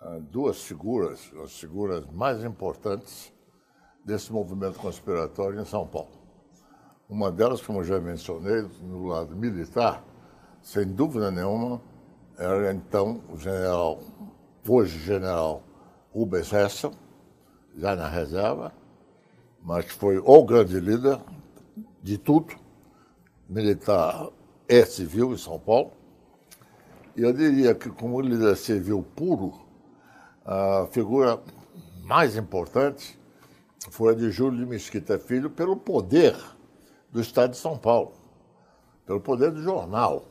ah, duas figuras, as figuras mais importantes desse movimento conspiratório em São Paulo. Uma delas, como já mencionei, no lado militar, sem dúvida nenhuma, era então o general, hoje general Rubens Hessel, já na reserva, mas foi o grande líder de tudo, militar e civil em São Paulo. E eu diria que, como líder civil puro, a figura mais importante foi a de Júlio de Mesquita Filho pelo poder do Estado de São Paulo, pelo poder do jornal.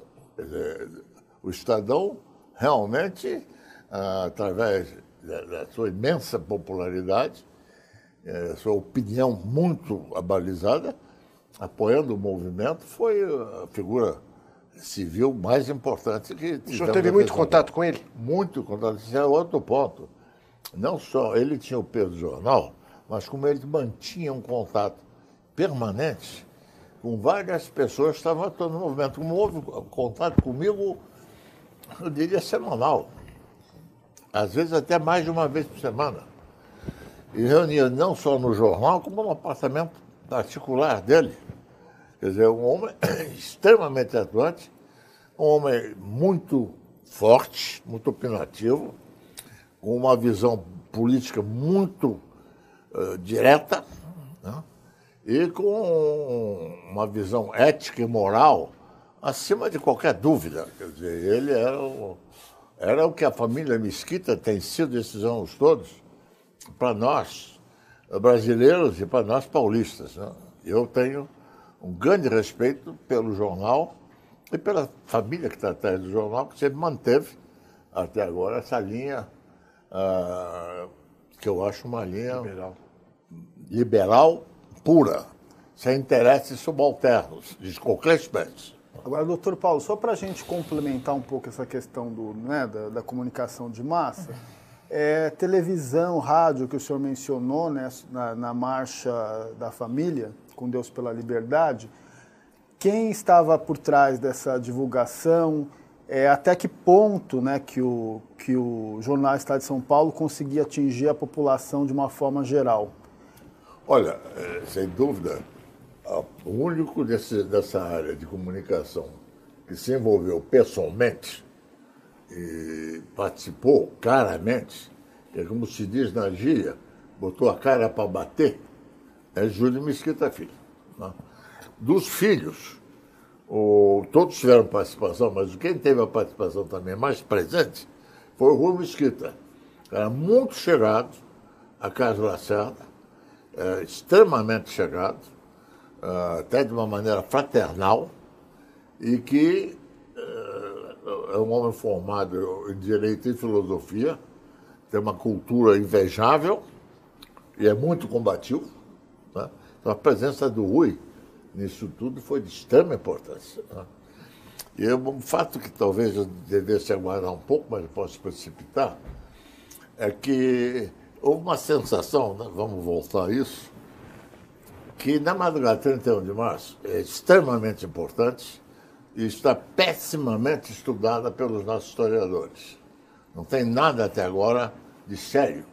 O Estadão realmente, ah, através da sua imensa popularidade, eh, sua opinião muito abalizada, apoiando o movimento, foi a figura civil mais importante que O senhor teve muito contato com ele? Muito contato. Isso é outro ponto. Não só ele tinha o peso do jornal, mas como ele mantinha um contato permanente com várias pessoas que estavam atuando no movimento. Como houve contato comigo, eu diria semanal, às vezes até mais de uma vez por semana. E reunia não só no jornal, como no apartamento particular dele. Quer dizer, um homem extremamente atuante, um homem muito forte, muito opinativo, com uma visão política muito uh, direta. Né? e com uma visão ética e moral acima de qualquer dúvida. Quer dizer, ele era o, era o que a família Mesquita tem sido esses anos todos para nós eh, brasileiros e para nós paulistas. Né? Eu tenho um grande respeito pelo jornal e pela família que está atrás do jornal, que sempre manteve até agora essa linha, uh, que eu acho uma linha liberal, liberal pura, sem interesses subalternos, diz espécie. Agora, doutor Paulo, só para a gente complementar um pouco essa questão do, né, da, da, comunicação de massa, é, televisão, rádio, que o senhor mencionou né, na, na marcha da família, com Deus pela Liberdade, quem estava por trás dessa divulgação, é, até que ponto né, que, o, que o jornal Estado de São Paulo conseguia atingir a população de uma forma geral? Olha, eh, sem dúvida, o único desse, dessa área de comunicação que se envolveu pessoalmente e participou claramente, é como se diz na gíria, botou a cara para bater, é Júlio Mesquita Filho. Né? Dos filhos, o, todos tiveram participação, mas quem teve a participação também mais presente foi o Rui Mesquita. Era muito chegado a Casa Lacerda, é, extremamente chegado, é, até de uma maneira fraternal, e que é, é um homem formado em direito e filosofia, tem uma cultura invejável e é muito combativo. Né? Então a presença do Rui nisso tudo foi de extrema importância. Né? E é um fato que talvez eu devesse aguardar um pouco, mas eu posso precipitar, é que houve uma sensação, né? vamos voltar a isso, que na madrugada de 31 de março é extremamente importante e está pessimamente estudada pelos nossos historiadores. Não tem nada até agora de sério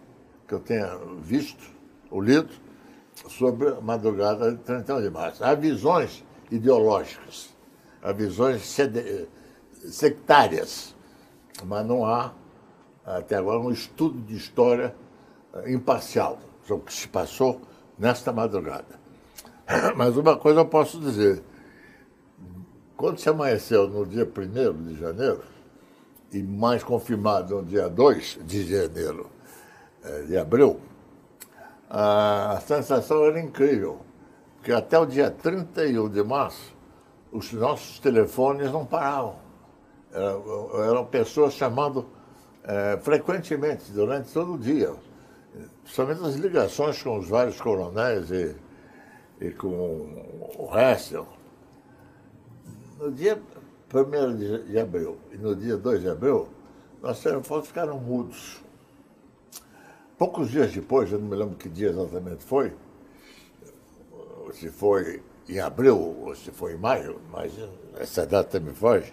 que eu tenha visto ou lido sobre a madrugada de 31 de março. Há visões ideológicas, há visões sectárias, mas não há até agora um estudo de história imparcial sobre o que se passou nesta madrugada. Mas uma coisa eu posso dizer. Quando se amanheceu no dia 1 de janeiro, e mais confirmado no dia 2 de janeiro, eh, de abril, a sensação era incrível, porque até o dia 31 de março, os nossos telefones não paravam. Eram pessoas chamando é, frequentemente, durante todo o dia principalmente as ligações com os vários coronéis e, e com o resto. No dia 1 de, abril e no dia 2 de abril, nós fotos ficaram mudos. Poucos dias depois, eu não me lembro que dia exatamente foi, se foi em abril ou se foi em maio, mas essa data me foge,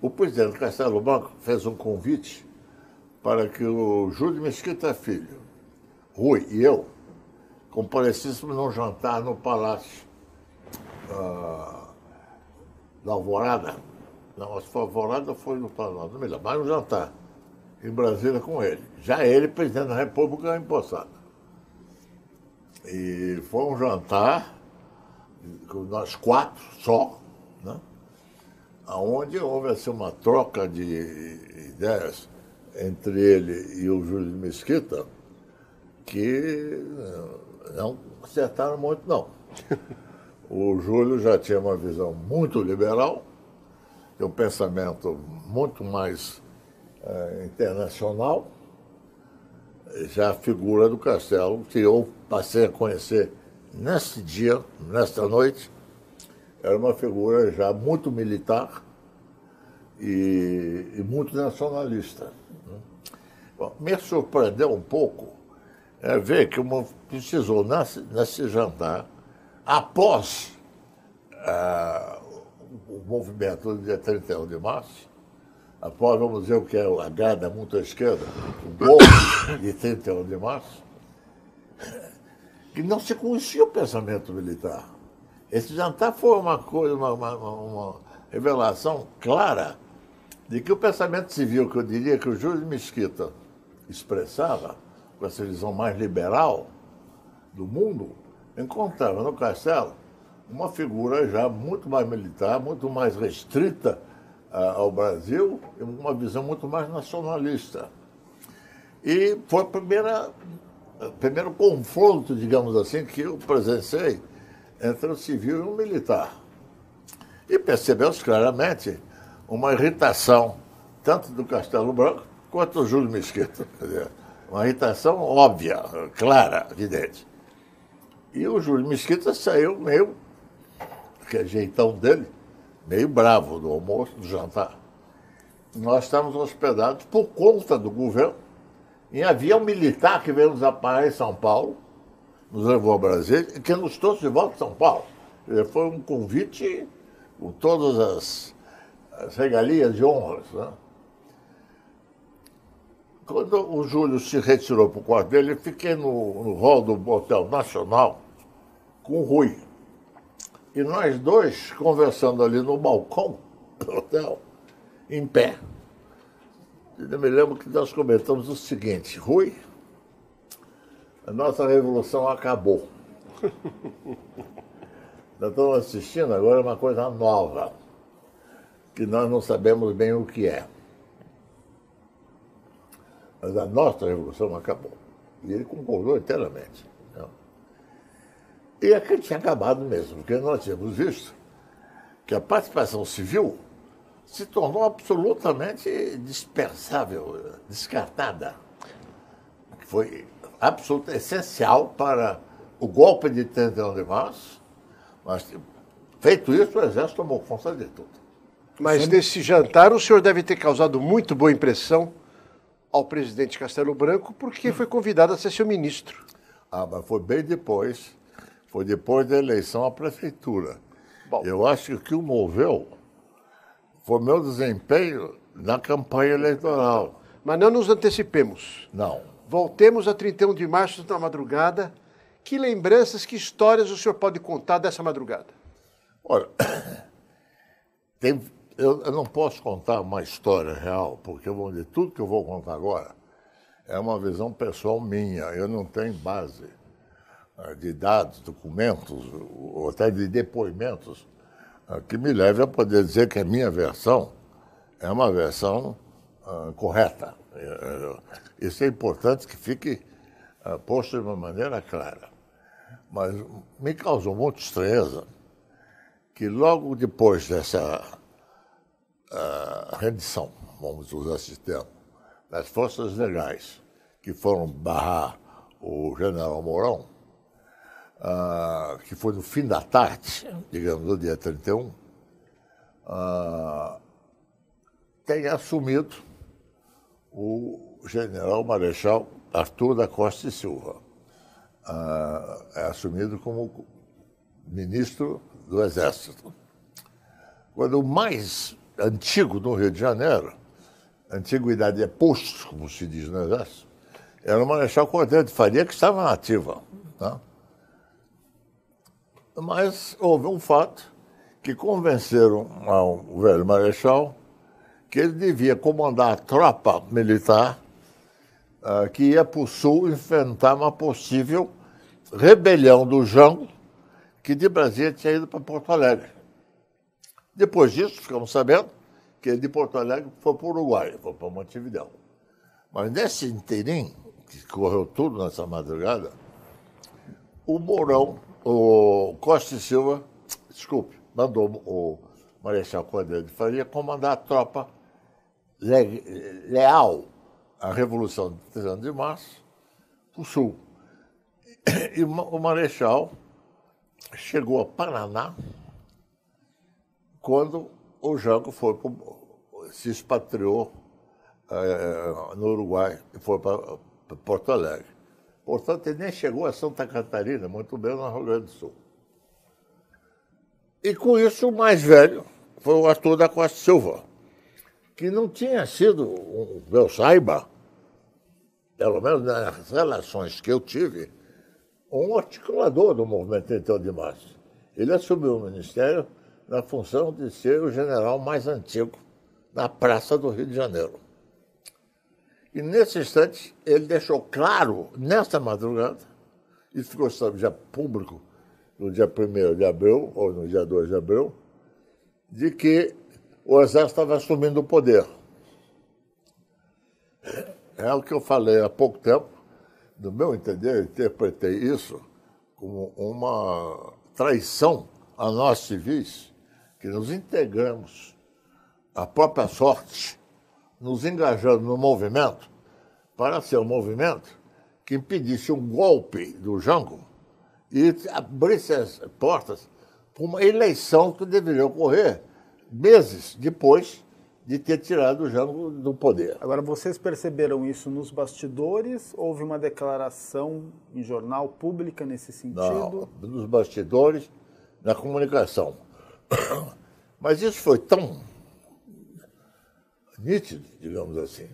o presidente Castelo Branco fez um convite para que o Júlio Mesquita é Filho, Rui e eu comparecêssemos num jantar no Palácio uh, da Alvorada. Não, a sua alvorada foi no Palácio, não me lembro, mas um jantar em Brasília com ele. Já ele, presidente da República, empossado. E foi um jantar, nós quatro só, né? onde houve assim, uma troca de ideias entre ele e o Júlio de Mesquita, que eh, não acertaram muito, não. O Júlio já tinha uma visão muito liberal, um pensamento muito mais é, internacional. Já a figura do Castelo, que eu passei a conhecer nesse dia, nesta noite, era uma figura já muito militar e, e muito nacionalista me surpreendeu um pouco é ver que uma precisou, nesse, nesse jantar, após é, o movimento do dia 31 de março, após, vamos dizer, o que é a gada da à esquerda, o golpe de 31 de março, que não se conhecia o pensamento militar. Esse jantar foi uma coisa, uma, uma, uma revelação clara de que o pensamento civil, que eu diria que o Júlio Mesquita expressava, com essa visão mais liberal do mundo, encontrava no Castelo uma figura já muito mais militar, muito mais restrita ah, ao Brasil, uma visão muito mais nacionalista. E foi o primeiro confronto, digamos assim, que eu presenciei entre o civil e o militar. E percebeu-se claramente uma irritação, tanto do Castelo Branco, quanto o Júlio Mesquita. Uma irritação óbvia, clara, evidente. E o Júlio Mesquita saiu meio, que jeitão dele, meio bravo do almoço, do jantar. Nós estávamos hospedados por conta do governo em avião militar que veio nos apagar em São Paulo, nos levou ao Brasil e que nos trouxe de volta a São Paulo. Foi um convite com todas as, as regalias e honras. Né? Quando o Júlio se retirou para o quarto dele, eu fiquei no, no hall do Hotel Nacional com o Rui. E nós dois conversando ali no balcão do hotel, em pé. Eu me lembro que nós comentamos o seguinte, Rui, a nossa revolução acabou. nós estamos assistindo agora uma coisa nova, que nós não sabemos bem o que é mas a nossa revolução acabou. E ele concordou inteiramente. Né? E aquilo é tinha acabado mesmo, porque nós tínhamos visto que a participação civil se tornou absolutamente dispensável, descartada. Foi absolutamente essencial para o golpe de 31 de março, mas feito isso, o exército tomou conta de tudo. Mas nesse jantar o senhor deve ter causado muito boa impressão ao presidente Castelo Branco porque foi convidado a ser seu ministro. Ah, mas foi bem depois. Foi depois da eleição à prefeitura. Bom. Eu acho que o que o moveu foi meu desempenho na campanha eleitoral. Mas não nos antecipemos. Não. Voltemos a 31 de março na madrugada. Que lembranças, que histórias o senhor pode contar dessa madrugada? Olha, tem, eu, eu, não posso contar uma história real, porque eu vou dizer, tudo que eu vou contar agora é uma visão pessoal minha. Eu não tenho base ah, de dados, documentos, ou até de depoimentos, ah, que me leve a poder dizer que a minha versão é uma versão uh, correta. É, é, isso é importante que fique uh, posto de uma maneira clara. Mas me causou muita estranheza que logo depois dessa a rendição, vamos usar esse termo, das forças legais que foram barrar o general Mourão, uh, que foi no fim da tarde, digamos, do dia 31, uh, ah, tem assumido o general marechal Arthur da Costa e Silva, uh, é assumido como ministro do Exército. Quando mais antigo no Rio de Janeiro, antiguidade é posto, como se diz no Exército, era o Marechal Cordeiro de Faria que estava na ativa. Tá? Mas houve um fato que convenceram ao velho Marechal que ele devia comandar a tropa militar uh, que ia para o sul enfrentar uma possível rebelião do Jango, que de Brasília tinha ido para Porto Alegre. Depois disso, ficamos sabendo que ele de Porto Alegre foi para o Uruguai, foi para Montevidéu. Mas nesse inteirinho, que correu tudo nessa madrugada, o Mourão, o Costa e Silva, desculpe, mandou o Marechal Cordeiro de Faria comandar a tropa le, leal à Revolução de 3 de Março, para o Sul. E o Marechal chegou a Paraná, quando o Jango foi pro, se expatriou é, no Uruguai e foi para Porto Alegre. Portanto, ele nem chegou a Santa Catarina, muito bem no Rio Grande do Sul. E com isso, o mais velho foi o Arthur da Costa Silva, que não tinha sido, eu saiba, pelo menos nas relações que eu tive, um articulador do movimento então de massa. Ele assumiu o ministério na função de ser o general mais antigo na Praça do Rio de Janeiro. E nesse instante, ele deixou claro, nessa madrugada, isso ficou sabe, já público no dia 1 de abril, ou no dia 2 de abril, de que o Exército estava assumindo o poder. É o que eu falei há pouco tempo, no meu entender, eu interpretei isso como uma traição a nós civis, que nos integramos à própria sorte, nos engajando no movimento, para ser um movimento que impedisse um golpe do Jango e abrisse as portas para uma eleição que deveria ocorrer meses depois de ter tirado o Jango do poder. Agora, vocês perceberam isso nos bastidores? Houve uma declaração em jornal pública nesse sentido? Não, nos bastidores, na comunicação. Mas isso foi tão nítido, digamos assim,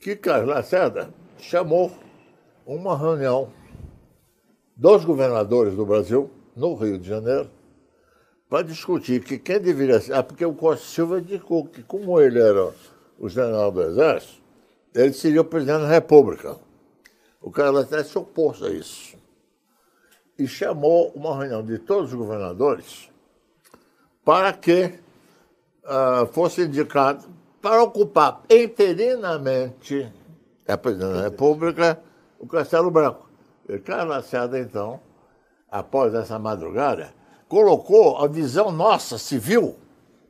que Carlos Lacerda chamou uma reunião dos governadores do Brasil, no Rio de Janeiro, para discutir que quem deveria ser. Ah, porque o Costa Silva indicou que, como ele era o general do Exército, ele seria o presidente da República. O Carlos Lacerda se opôs a isso. E chamou uma reunião de todos os governadores para que uh, fosse indicado para ocupar interinamente a presidência da República, o Castelo Branco. E Carlos Lacerda, então, após essa madrugada, colocou a visão nossa, civil,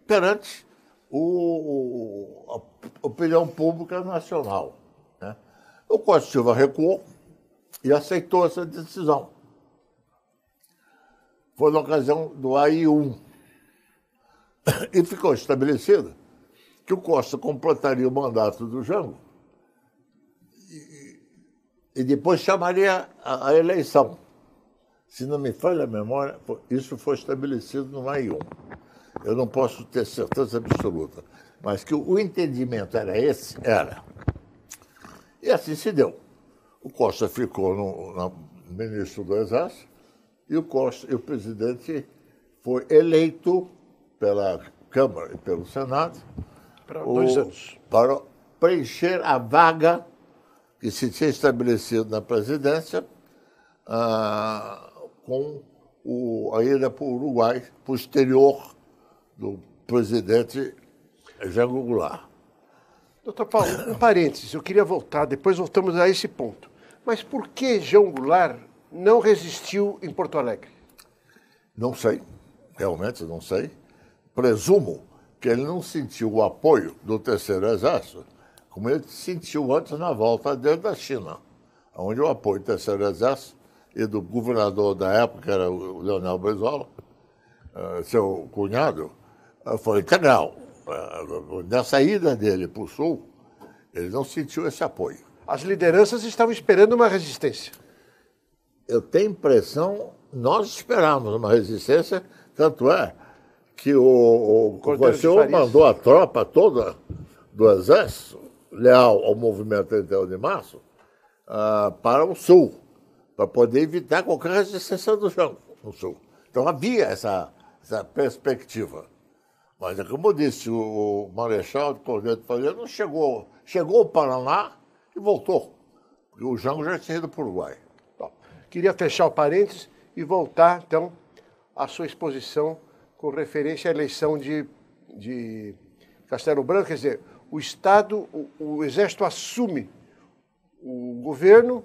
perante o, o, a opinião pública nacional. Né? O Costa Silva recuou e aceitou essa decisão. Foi na ocasião do AI-1. E ficou estabelecido que o Costa completaria o mandato do Jango e, e depois chamaria a, a, eleição. Se não me falha a memória, isso foi estabelecido no MAI1. Eu não posso ter certeza absoluta, mas que o entendimento era esse, era. E assim se deu. O Costa ficou no, no ministro do Exército e o, Costa, e o presidente foi eleito pela Câmara e pelo Senado. Para o, dois anos. Para preencher a vaga que se tinha estabelecido na presidência ah, com o, a ida para o Uruguai posterior do presidente Jango Goulart. Doutor Paulo, um parênteses, eu queria voltar, depois voltamos a esse ponto. Mas por que João Goulart não resistiu em Porto Alegre? Não sei, realmente não sei presumo que ele não sentiu o apoio do Terceiro Exército, como ele sentiu antes na volta dele da China, onde o apoio do Terceiro Exército e do governador da época, que era o Leonel Brizola, eh, seu cunhado, eh, foi integral. Eh, Nessa ida dele para o Sul, ele não sentiu esse apoio. As lideranças estavam esperando uma resistência. Eu tenho impressão, nós esperávamos uma resistência, tanto é que o, o, o senhor mandou a tropa toda do Exército, leal ao movimento 31 de março, uh, para o Sul, para poder evitar qualquer resistência do chão no Sul. Então havia essa, essa perspectiva. Mas, é como eu disse, o Marechal de Cordeiro não chegou, chegou ao Paraná e voltou. E o Jango já tinha ido para o Uruguai. queria fechar o parênteses e voltar, então, à sua exposição com referência à eleição de, de Castelo Branco, quer dizer, o Estado, o, o Exército assume o governo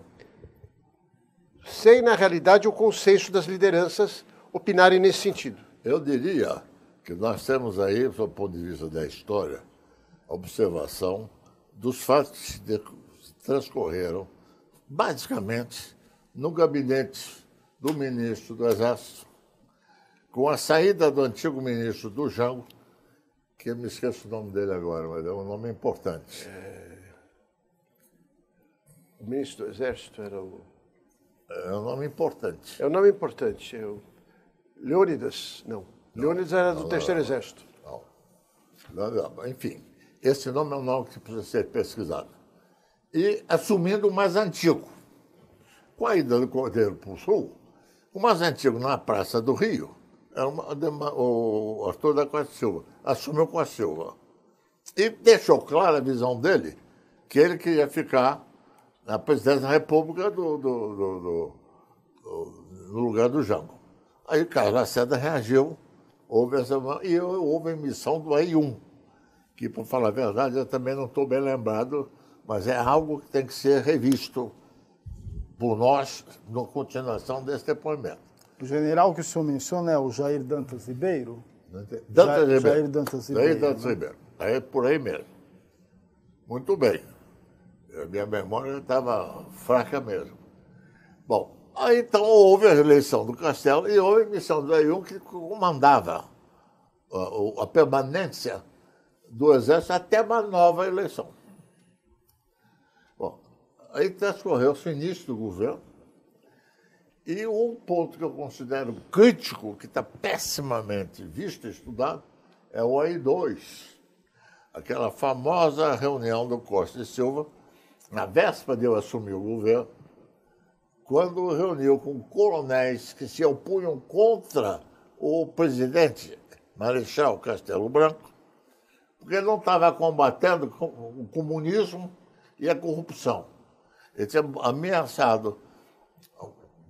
sem, na realidade, o consenso das lideranças opinarem nesse sentido. Eu diria que nós temos aí, do ponto de vista da história, a observação dos fatos que transcorreram basicamente no gabinete do ministro do Exército com a saída do antigo ministro do Jango, que eu me esqueço o nome dele agora, mas é um nome importante. É... O ministro do Exército era o. É um nome importante. É um nome importante. Eu... É Leônidas, não. não. Leônidas era do não, Terceiro não, Exército. Não. Enfim, esse nome é um nome que precisa ser pesquisado. E assumindo o mais antigo. Com a ida do Cordeiro para o Sul, o mais antigo na Praça do Rio, era uma, o Arthur da Costa Silva, assumiu com a Silva. E deixou clara a visão dele que ele queria ficar na presidência da República do, do, do, do no lugar do Jango. Aí Carlos Lacerda reagiu, houve essa, e houve a emissão do AI1, que, para falar a verdade, eu também não estou bem lembrado, mas é algo que tem que ser revisto por nós na continuação desse depoimento. O general que o senhor menciona é o Jair Dantas Ribeiro? Dantas Ribeiro. Jair Dantas Ribeiro. Jair Dantas né? Ribeiro. Aí, por aí mesmo. Muito bem. A minha memória estava fraca mesmo. Bom, aí então houve a eleição do Castelo e houve a missão do Ayun que comandava a, a permanência do Exército até uma nova eleição. Bom, aí transcorreu-se o início do governo, e um ponto que eu considero crítico, que está pessimamente visto e estudado, é o AI2. Aquela famosa reunião do Costa e Silva, na véspera de eu assumir o governo, quando reuniu com coronéis que se opunham contra o presidente Marechal Castelo Branco, porque ele não estava combatendo o comunismo e a corrupção. Ele tinha ameaçado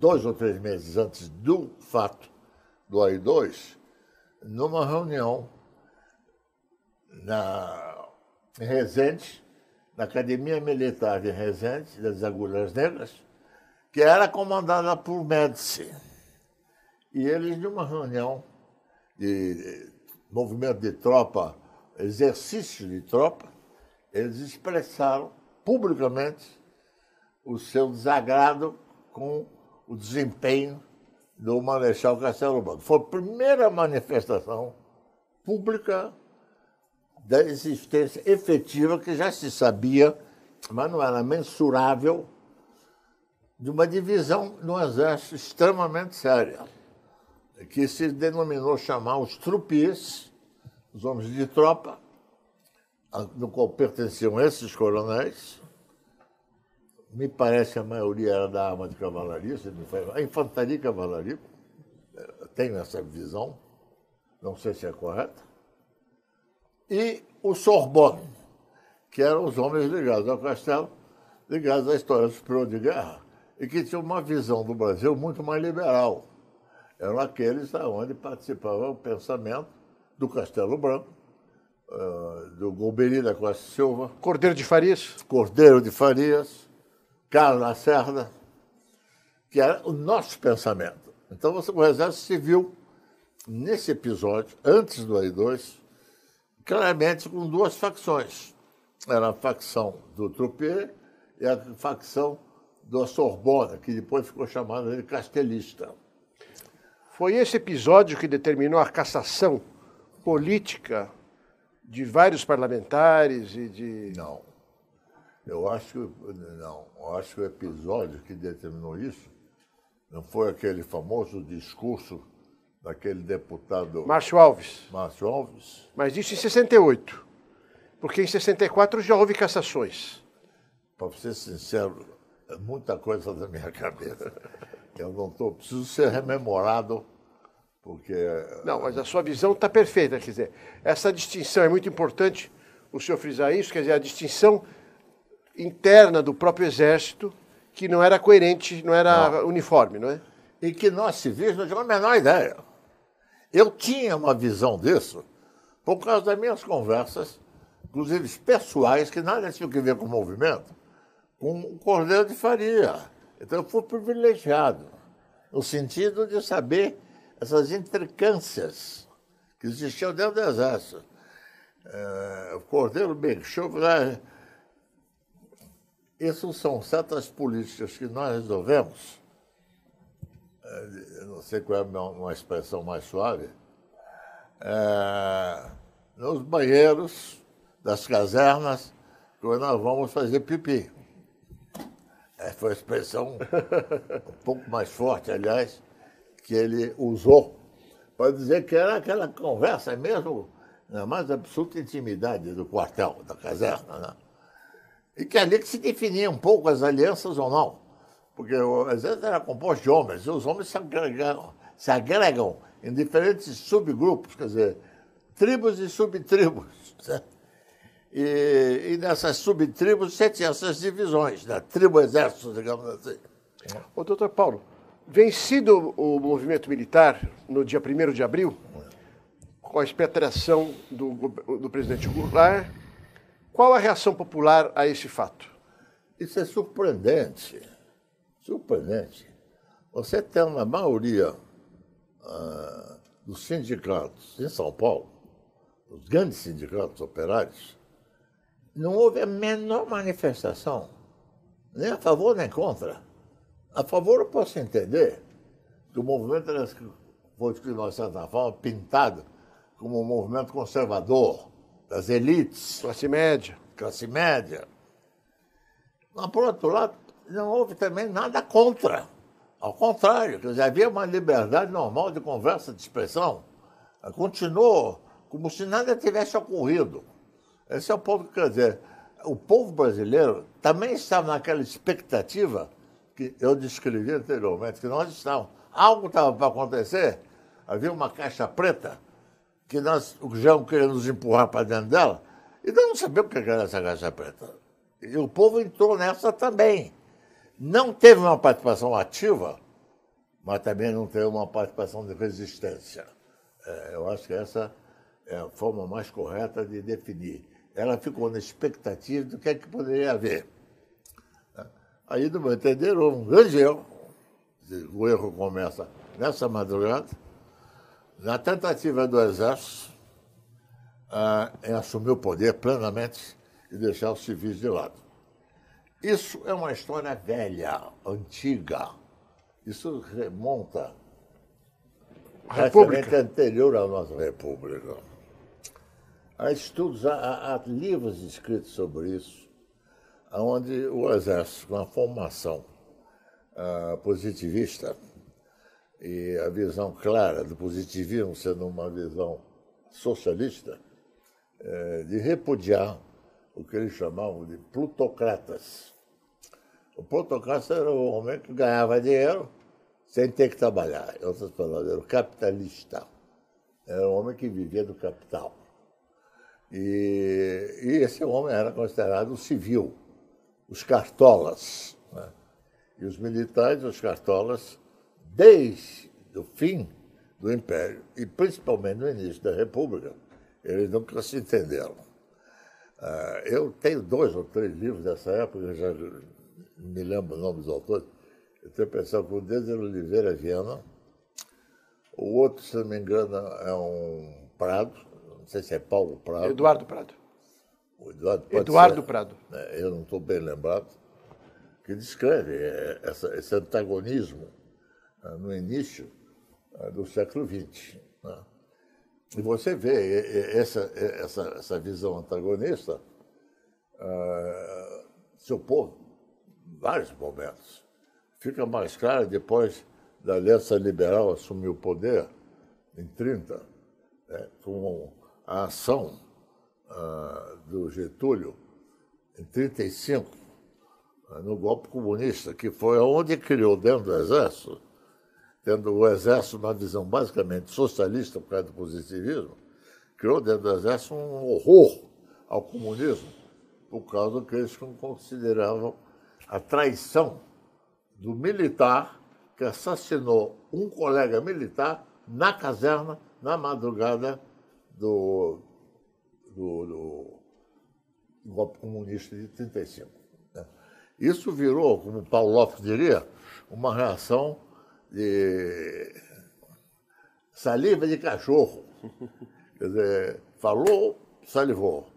dois ou três meses antes do fato do AI-2, numa reunião na Resende, na Academia Militar de Resende, das Agulhas Negras, que era comandada por Médici. E eles, numa reunião de movimento de tropa, exercício de tropa, eles expressaram publicamente o seu desagrado com o desempenho do Marechal Castelo Branco. Foi a primeira manifestação pública da existência efetiva que já se sabia, mas não era mensurável, de uma divisão no exército extremamente séria, que se denominou chamar os trupis, os homens de tropa, no qual pertenciam esses coronéis, me parece a maioria era da arma de cavalaria, a infantaria e cavalaria, tenho essa visão, não sei se é correta, e o Sorbonne, que eram os homens ligados ao castelo, ligados à história superior de guerra, e que tinham uma visão do Brasil muito mais liberal. Eram aqueles onde participava o pensamento do Castelo Branco, eh, do Gouberi da Costa Silva. Cordeiro de Farias. Cordeiro de Farias Carlos Lacerda, que era o nosso pensamento. Então, você, o Exército Civil, nesse episódio, antes do AI-2, claramente com duas facções. Era a facção do Truppé e a facção da Sorbona, que depois ficou chamada de castelista. Foi esse episódio que determinou a cassação política de vários parlamentares e de. Não. Eu acho que não, eu acho que o episódio que determinou isso não foi aquele famoso discurso daquele deputado Márcio Alves. Márcio Alves. Mas isso em 68. Porque em 64 já houve cassações. Para ser sincero, é muita coisa na minha cabeça. Eu não tô, Preciso ser rememorado, porque. Não, mas a sua visão está perfeita. Quer dizer, essa distinção é muito importante o senhor frisar isso, quer dizer, a distinção interna do próprio exército que não era coerente, não era não. uniforme, não é? E que nós civis não tínhamos a menor ideia. Eu tinha uma visão disso por causa das minhas conversas, inclusive pessoais, que nada tinham que ver com o movimento, com o Cordeiro de Faria. Então eu fui privilegiado, no sentido de saber essas intricâncias que existiam dentro do Exército. É, o Cordeiro Bechou, isso são certas políticas que nós resolvemos, é, não sei qual é uma expressão mais suave, é, nos banheiros das casernas, quando nós vamos fazer pipi. É, foi a expressão um pouco mais forte, aliás, que ele usou para dizer que era aquela conversa mesmo na né, mais absoluta intimidade do quartel, da caserna. Né? E que é ali que se definia um pouco as alianças ou não. Porque o exército era composto de homens, e os homens se agregam, se agregam em diferentes subgrupos, quer dizer, tribos e subtribos. Né? E, e, nessas subtribos você tinha essas divisões, da né? tribo-exército, digamos assim. Ô, doutor Paulo, vencido o movimento militar no dia 1 de abril, com a expetração do, do presidente Goulart qual a reação popular a esse fato? Isso é surpreendente. Surpreendente. Você tem na maioria uh, dos sindicatos em São Paulo, os grandes sindicatos operários, não houve a menor manifestação, nem a favor nem contra. A favor eu posso entender que o movimento né, foi de uma certa forma pintado como um movimento conservador, das elites. Classe média. Classe média. Mas, por outro lado, não houve também nada contra. Ao contrário, quer dizer, havia uma liberdade normal de conversa, de expressão. Continuou como se nada tivesse ocorrido. Esse é o ponto que quer dizer. O povo brasileiro também estava naquela expectativa que eu descrevi anteriormente, que nós estávamos. Algo estava para acontecer, havia uma caixa preta que nós, o João queria nos empurrar para dentro dela, e nós não sabíamos o é que era essa caixa preta. E o povo entrou nessa também. Não teve uma participação ativa, mas também não teve uma participação de resistência. É, eu acho que essa é a forma mais correta de definir. Ela ficou na expectativa do que é que poderia haver. É. Aí, do meu entender, houve um grande erro. O erro começa nessa madrugada, na tentativa do Exército ah, em assumir o poder plenamente e deixar os civis de lado. Isso é uma história velha, antiga. Isso remonta à República anterior à nossa República. Há estudos, há, há livros escritos sobre isso, onde o Exército, com a formação ah, positivista, e a visão clara do positivismo sendo uma visão socialista, é, de repudiar o que eles chamavam de plutocratas. O plutocrata era o homem que ganhava dinheiro sem ter que trabalhar. Em outras palavras, era o capitalista. Era o homem que vivia do capital. E, e esse homem era considerado o civil, os cartolas. Né? E os militares, os cartolas, desde o fim do Império e principalmente no início da República. Eles nunca se entenderam. Ah, eu tenho dois ou três livros dessa época, eu já me lembro o nome dos autores. Eu tenho pensado que é o deles era Oliveira Viana, o outro, se não me engano, é um Prado, não sei se é Paulo Prado. Eduardo Prado. O Eduardo, Eduardo Prado. Né, eu não estou bem lembrado, que descreve eh, essa, esse antagonismo ah, no início ah, do século XX. Né? E você vê essa, essa, essa visão antagonista ah, se opor vários momentos. Fica mais claro depois da Aliança Liberal assumir o poder, em 30, né, com a ação do Getúlio, em 35, no golpe comunista, que foi onde criou dentro do Exército tendo o exército uma visão basicamente socialista por causa do positivismo, criou dentro do exército um horror ao comunismo por causa do que eles consideravam a traição do militar que assassinou um colega militar na caserna na madrugada do, do, do golpe comunista de 35. Né? Isso virou, como Paulo Lopes diria, uma reação de saliva de cachorro. Quer dizer, falou, salivou.